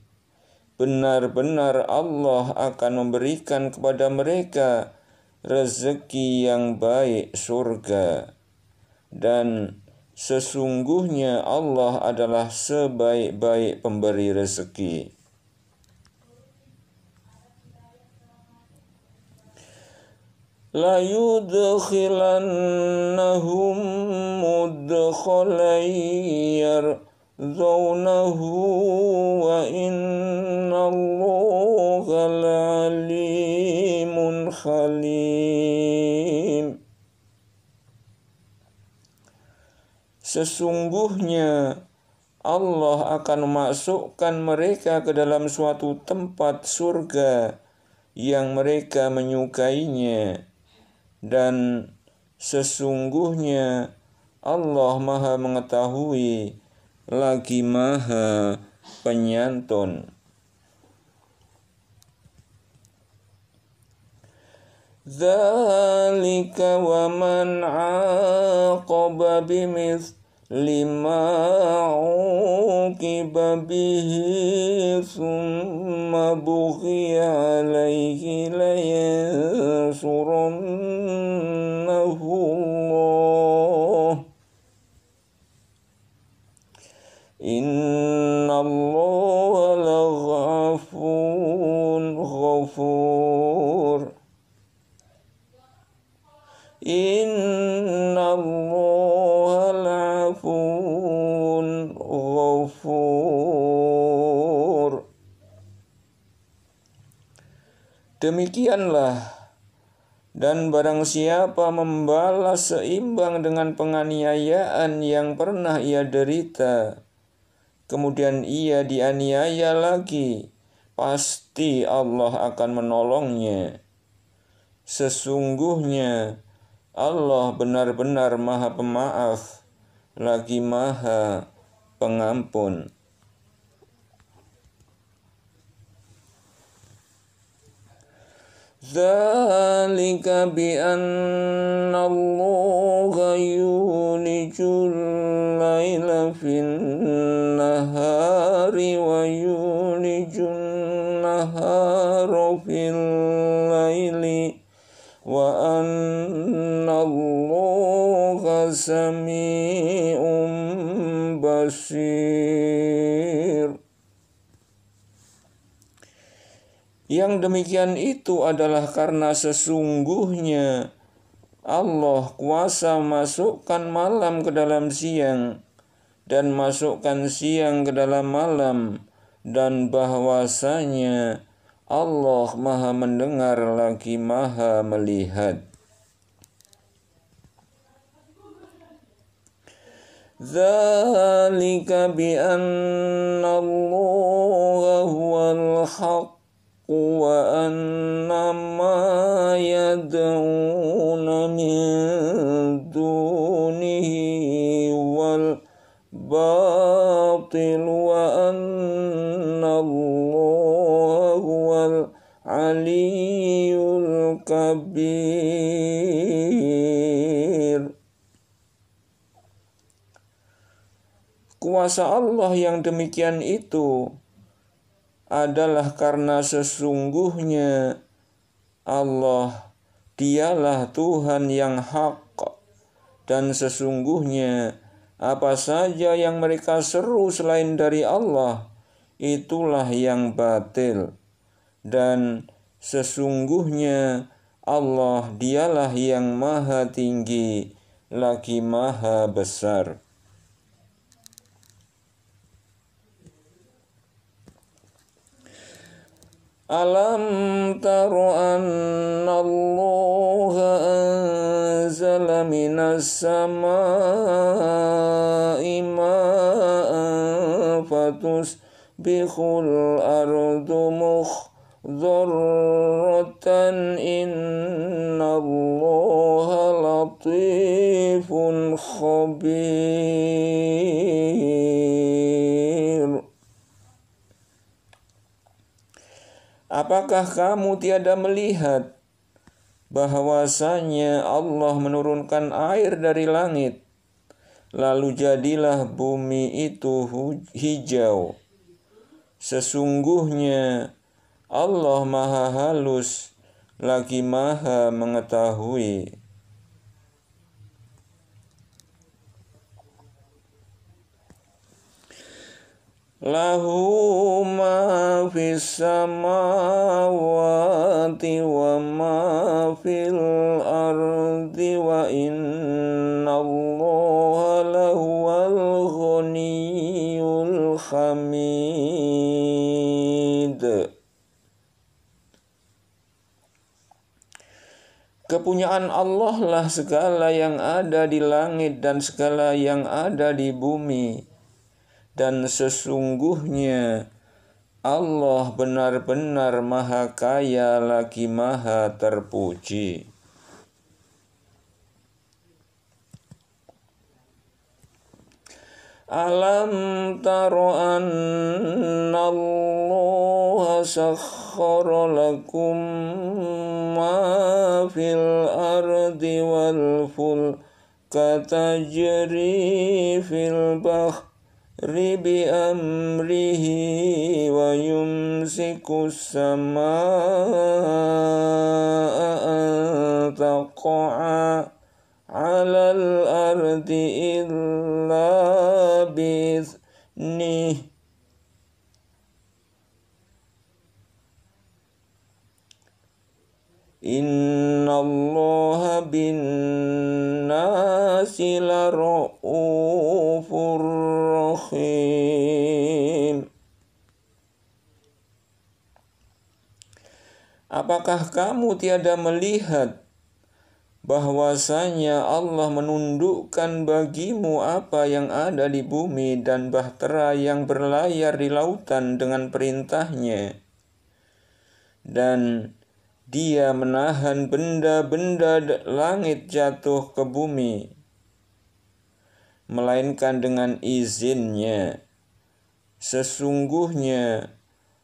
benar-benar Allah akan memberikan kepada mereka rezeki yang baik surga. Dan sesungguhnya Allah adalah sebaik-baik pemberi rezeki. La yudkhilannahum mudkhalan يجزونه وإن الله العليم خليم Sesungguhnya Allah akan memasukkan mereka ke dalam suatu tempat surga yang mereka menyukainya dan sesungguhnya Allah Maha mengetahui lagi maha penyantun Zalika wa man aqaba bimis lima uqiba bihi summa bukhiya alaihi layansurunnahu إن الله لغفور غفور إن الله لعفو غفور Demikianlah dan barang siapa membalas seimbang dengan penganiayaan yang pernah ia derita, kemudian ia dianiaya lagi, pasti Allah akan menolongnya. Sesungguhnya Allah benar-benar Maha Pemaaf, lagi Maha Pengampun. ذلك بأن الله يولج الليل في النهار ويولج النهار في الليل وأن الله سميع بصير Yang demikian itu adalah karena sesungguhnya Allah kuasa masukkan malam ke dalam siang dan masukkan siang ke dalam malam dan bahwasanya Allah Maha mendengar lagi Maha melihat. bi anna Allah huwal وأن ما يدعون من دونه والباطل وأن الله هو العلي الكبير Kuasa Allah yang demikian itu adalah karena sesungguhnya Allah dialah Tuhan yang hak dan sesungguhnya apa saja yang mereka seru selain dari Allah itulah yang batil dan sesungguhnya Allah dialah yang maha tinggi lagi maha besar ألم تر أن الله أنزل من السماء ماء فتصبح الأرض مخضرة إن الله لطيف خبير Apakah kamu tiada melihat bahwasanya Allah menurunkan air dari langit, lalu jadilah bumi itu hijau. Sesungguhnya Allah Maha Halus lagi Maha Mengetahui. lahu ma fis samawati wa ma fil ardi wa inna allaha lahuwal ghaniyul hamid Kepunyaan Allah lah segala yang ada di langit dan segala yang ada di bumi dan sesungguhnya Allah benar-benar maha kaya lagi maha terpuji. Alam taro anna Allah sakhara lakum ma fil ardi wal ful katajri fil bahri بأمره ويمسك السماء أن تقع على الأرض إلا بإذنه إن الله بالناس لرؤوف رحيم Apakah kamu tiada melihat bahwasanya Allah menundukkan bagimu apa yang ada di bumi dan bahtera yang berlayar di lautan dengan perintahnya dan dia menahan benda-benda langit jatuh ke bumi, melainkan dengan izinnya. Sesungguhnya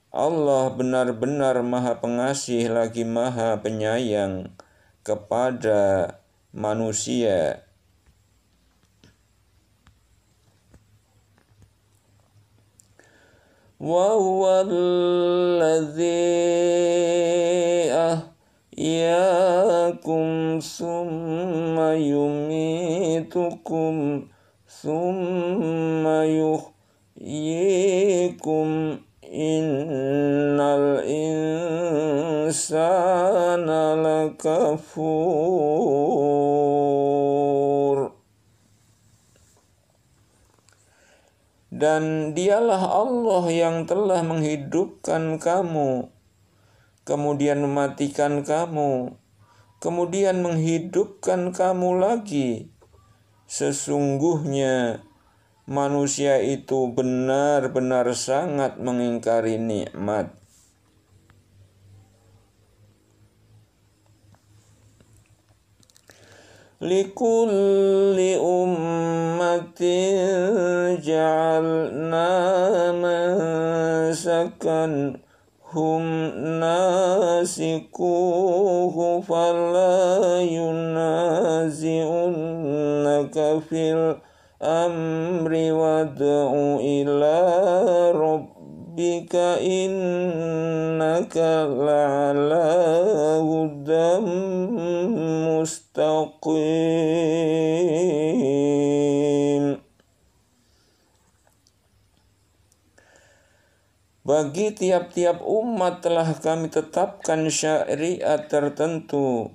Allah benar-benar Maha Pengasih lagi Maha Penyayang kepada manusia. وهو الذي أحياكم ثم يميتكم ثم يحييكم إن الإنسان لكفور dan dialah Allah yang telah menghidupkan kamu, kemudian mematikan kamu, kemudian menghidupkan kamu lagi. Sesungguhnya manusia itu benar-benar sangat mengingkari nikmat. لكل أمة جعلنا منسكا هم ناسكوه فلا ينازعنك في الأمر وادع إلى ربك إنك لعلى هدى مستقيم المستقيم Bagi tiap-tiap umat telah kami tetapkan syariat tertentu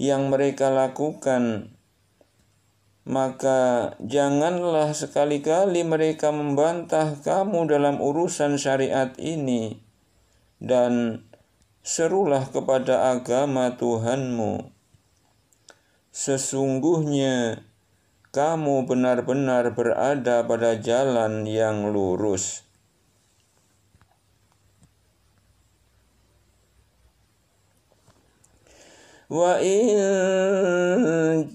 yang mereka lakukan. Maka janganlah sekali-kali mereka membantah kamu dalam urusan syariat ini dan serulah kepada agama Tuhanmu Sesungguhnya kamu benar-benar berada pada jalan yang lurus. Wa in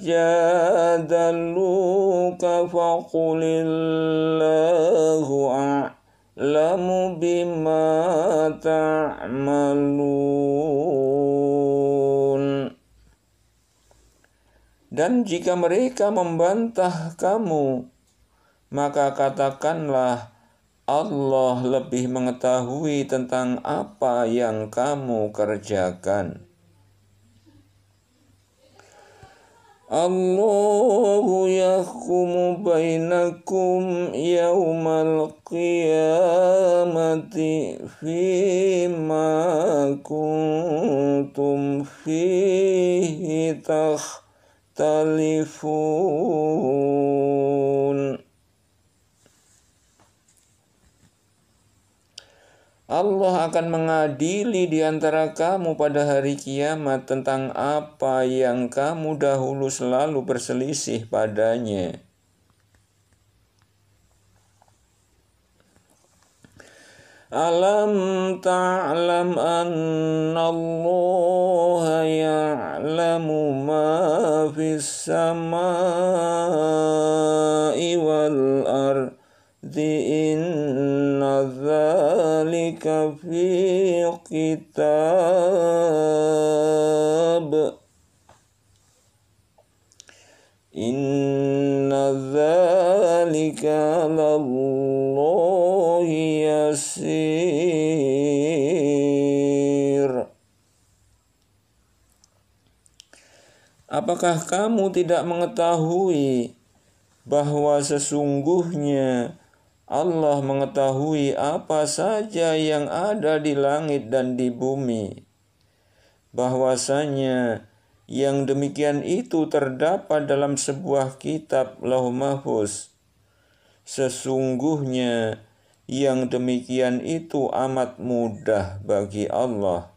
jadaluka faqulillahu a'lamu bima ta'malun. Dan jika mereka membantah kamu, maka katakanlah, Allah lebih mengetahui tentang apa yang kamu kerjakan. Allahu yahkumu bainakum yaumal qiyamati fima kuntum fihi takh يختلفون Allah akan mengadili di antara kamu pada hari kiamat tentang apa yang kamu dahulu selalu berselisih padanya. ألم تعلم أن الله يعلم ما في السماء والأرض إن ذلك في كتاب Apakah kamu tidak mengetahui bahwa sesungguhnya Allah mengetahui apa saja yang ada di langit dan di bumi? Bahwasanya yang demikian itu terdapat dalam sebuah kitab Lauh Mahfuz. Sesungguhnya yang demikian itu amat mudah bagi Allah.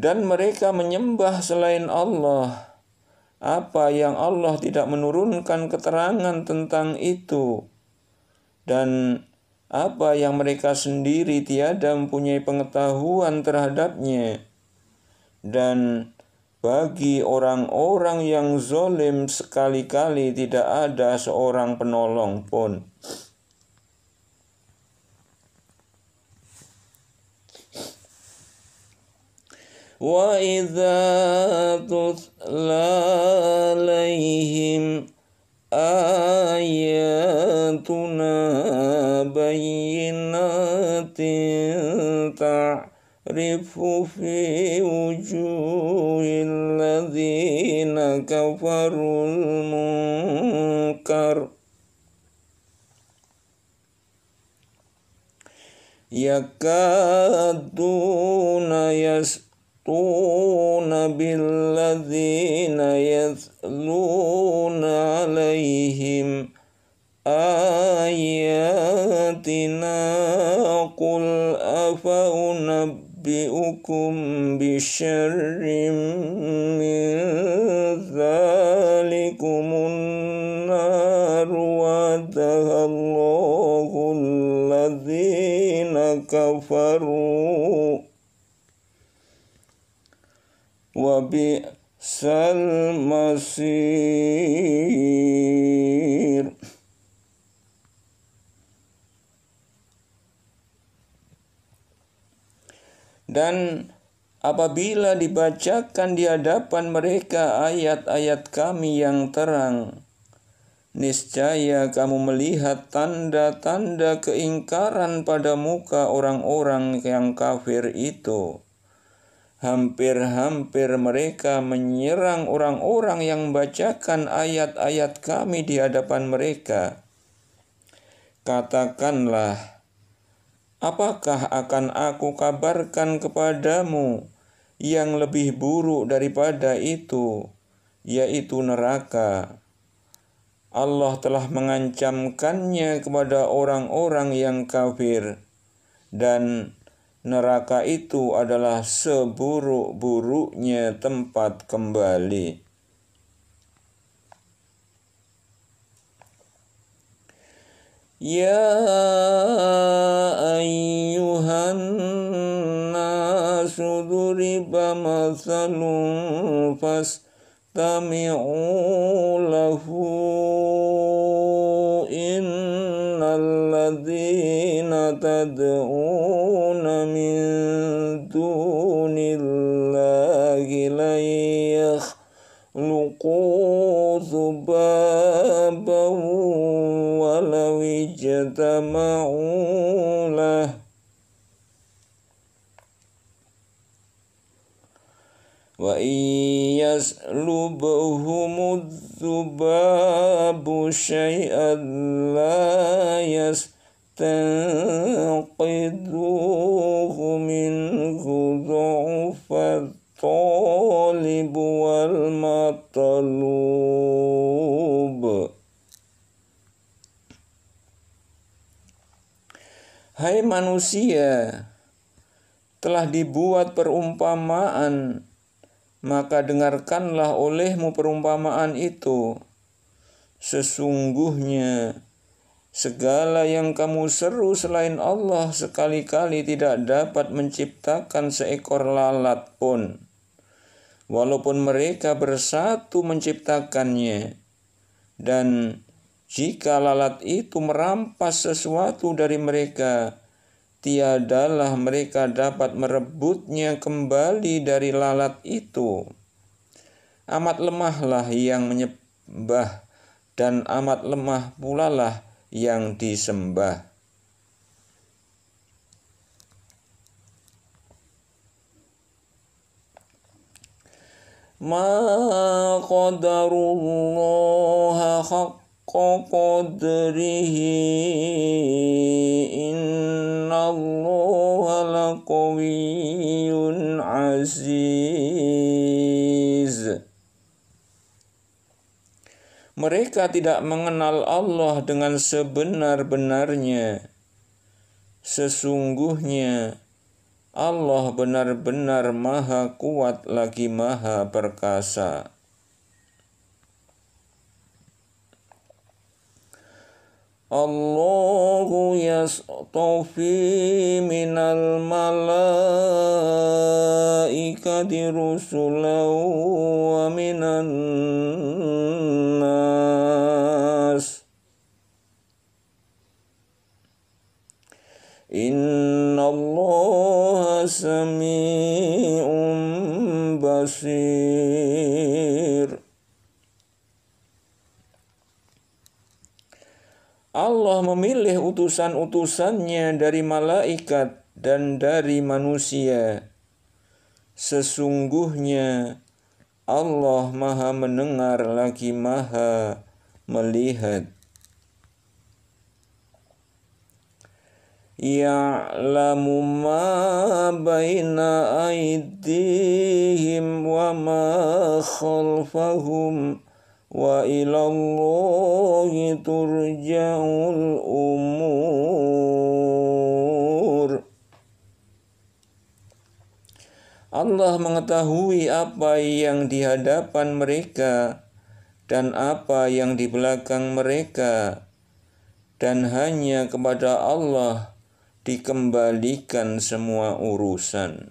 dan mereka menyembah selain Allah apa yang Allah tidak menurunkan keterangan tentang itu dan apa yang mereka sendiri tiada mempunyai pengetahuan terhadapnya dan bagi orang-orang yang zolim sekali-kali tidak ada seorang penolong pun. وإذا تتلى عليهم آياتنا بينات تعرف في وجوه الذين كفروا المنكر يكادون يسألون يستهزئون بالذين يثلون عليهم آياتنا قل أفأنبئكم بشر من ذلكم النار وعدها الله الذين كفروا وبئس المصير dan apabila dibacakan di hadapan mereka ayat-ayat kami yang terang niscaya kamu melihat tanda-tanda keingkaran pada muka orang-orang yang kafir itu Hampir-hampir mereka menyerang orang-orang yang membacakan ayat-ayat kami di hadapan mereka. Katakanlah, apakah akan aku kabarkan kepadamu yang lebih buruk daripada itu, yaitu neraka? Allah telah mengancamkannya kepada orang-orang yang kafir dan neraka itu adalah seburuk-buruknya tempat kembali. Ya ayyuhan nasu duriba masalun fas فاستمعوا له إن الذين تدعون من دون الله لن يخلقوا ذبابا ولو اجتمعوا له وإن يسلبهم الذباب شيئا لا يستنقذوه منه ضعف الطالب والمطلوب Hai manusia, telah dibuat perumpamaan maka dengarkanlah olehmu perumpamaan itu. Sesungguhnya segala yang kamu seru selain Allah sekali-kali tidak dapat menciptakan seekor lalat pun. Walaupun mereka bersatu menciptakannya, dan jika lalat itu merampas sesuatu dari mereka, tiadalah mereka dapat merebutnya kembali dari lalat itu. Amat lemahlah yang menyembah, dan amat lemah pulalah yang disembah. Ma qadarullah haqq قدره إن الله لقوي عزيز Mereka tidak mengenal Allah dengan sebenar-benarnya. Sesungguhnya Allah benar-benar maha kuat lagi maha perkasa. الله يصطفي من الملائكة رسلا ومن الناس إن الله سميع بصير Allah memilih utusan-utusannya dari malaikat dan dari manusia. Sesungguhnya Allah Maha Mendengar lagi Maha Melihat. Ya'lamu ma baina aydihim wa ma khalfahum وإلى الله ترجع الأمور Allah mengetahui apa yang di hadapan mereka dan apa yang di belakang mereka dan hanya kepada Allah dikembalikan semua urusan.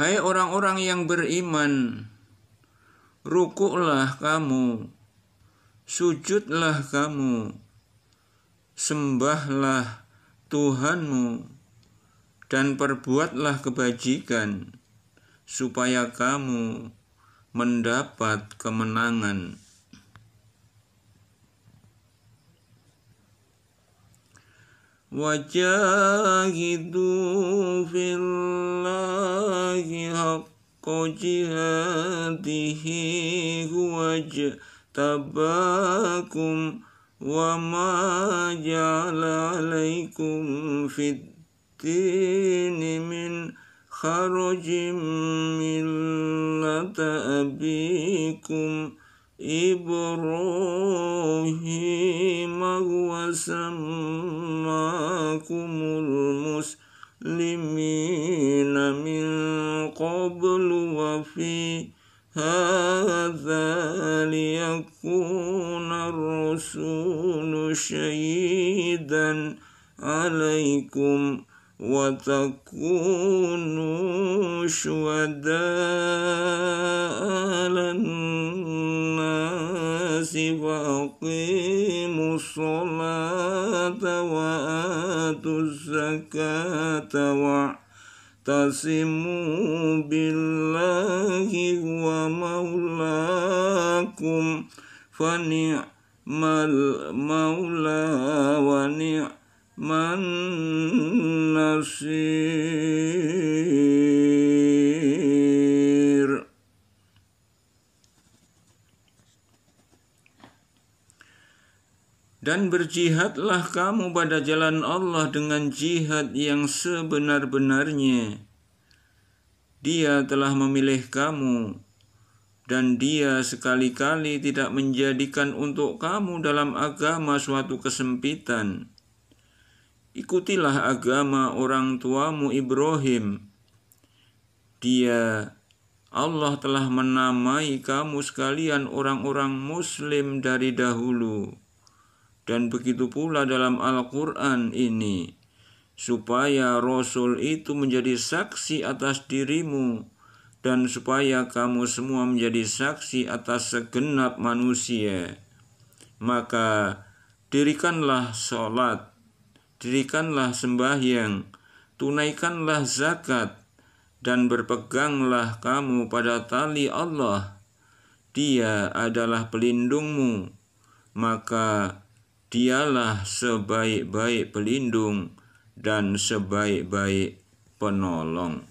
Hai orang-orang yang beriman, rukuklah kamu, sujudlah kamu, sembahlah Tuhanmu, dan perbuatlah kebajikan, supaya kamu mendapat kemenangan. وجاهدوا في الله حق جهاده هو اجتباكم وما جعل عليكم في الدين من خرج ملة أبيكم إبراهيم وسماكم المسلمين من قبل وفي هذا ليكون الرسول شهيدا عليكم وتكونوا شهداء على الناس فأقيموا الصلاة وآتوا الزكاة واعتصموا بالله ومولاكم فنعم المولى ونعم Dan berjihadlah kamu pada jalan Allah dengan jihad yang sebenar-benarnya. Dia telah memilih kamu, dan dia sekali-kali tidak menjadikan untuk kamu dalam agama suatu kesempitan Ikutilah agama orang tuamu Ibrahim. Dia Allah telah menamai kamu sekalian orang-orang muslim dari dahulu. Dan begitu pula dalam Al-Qur'an ini supaya rasul itu menjadi saksi atas dirimu dan supaya kamu semua menjadi saksi atas segenap manusia. Maka dirikanlah sholat dirikanlah sembahyang, tunaikanlah zakat, dan berpeganglah kamu pada tali Allah. Dia adalah pelindungmu, maka dialah sebaik-baik pelindung dan sebaik-baik penolong.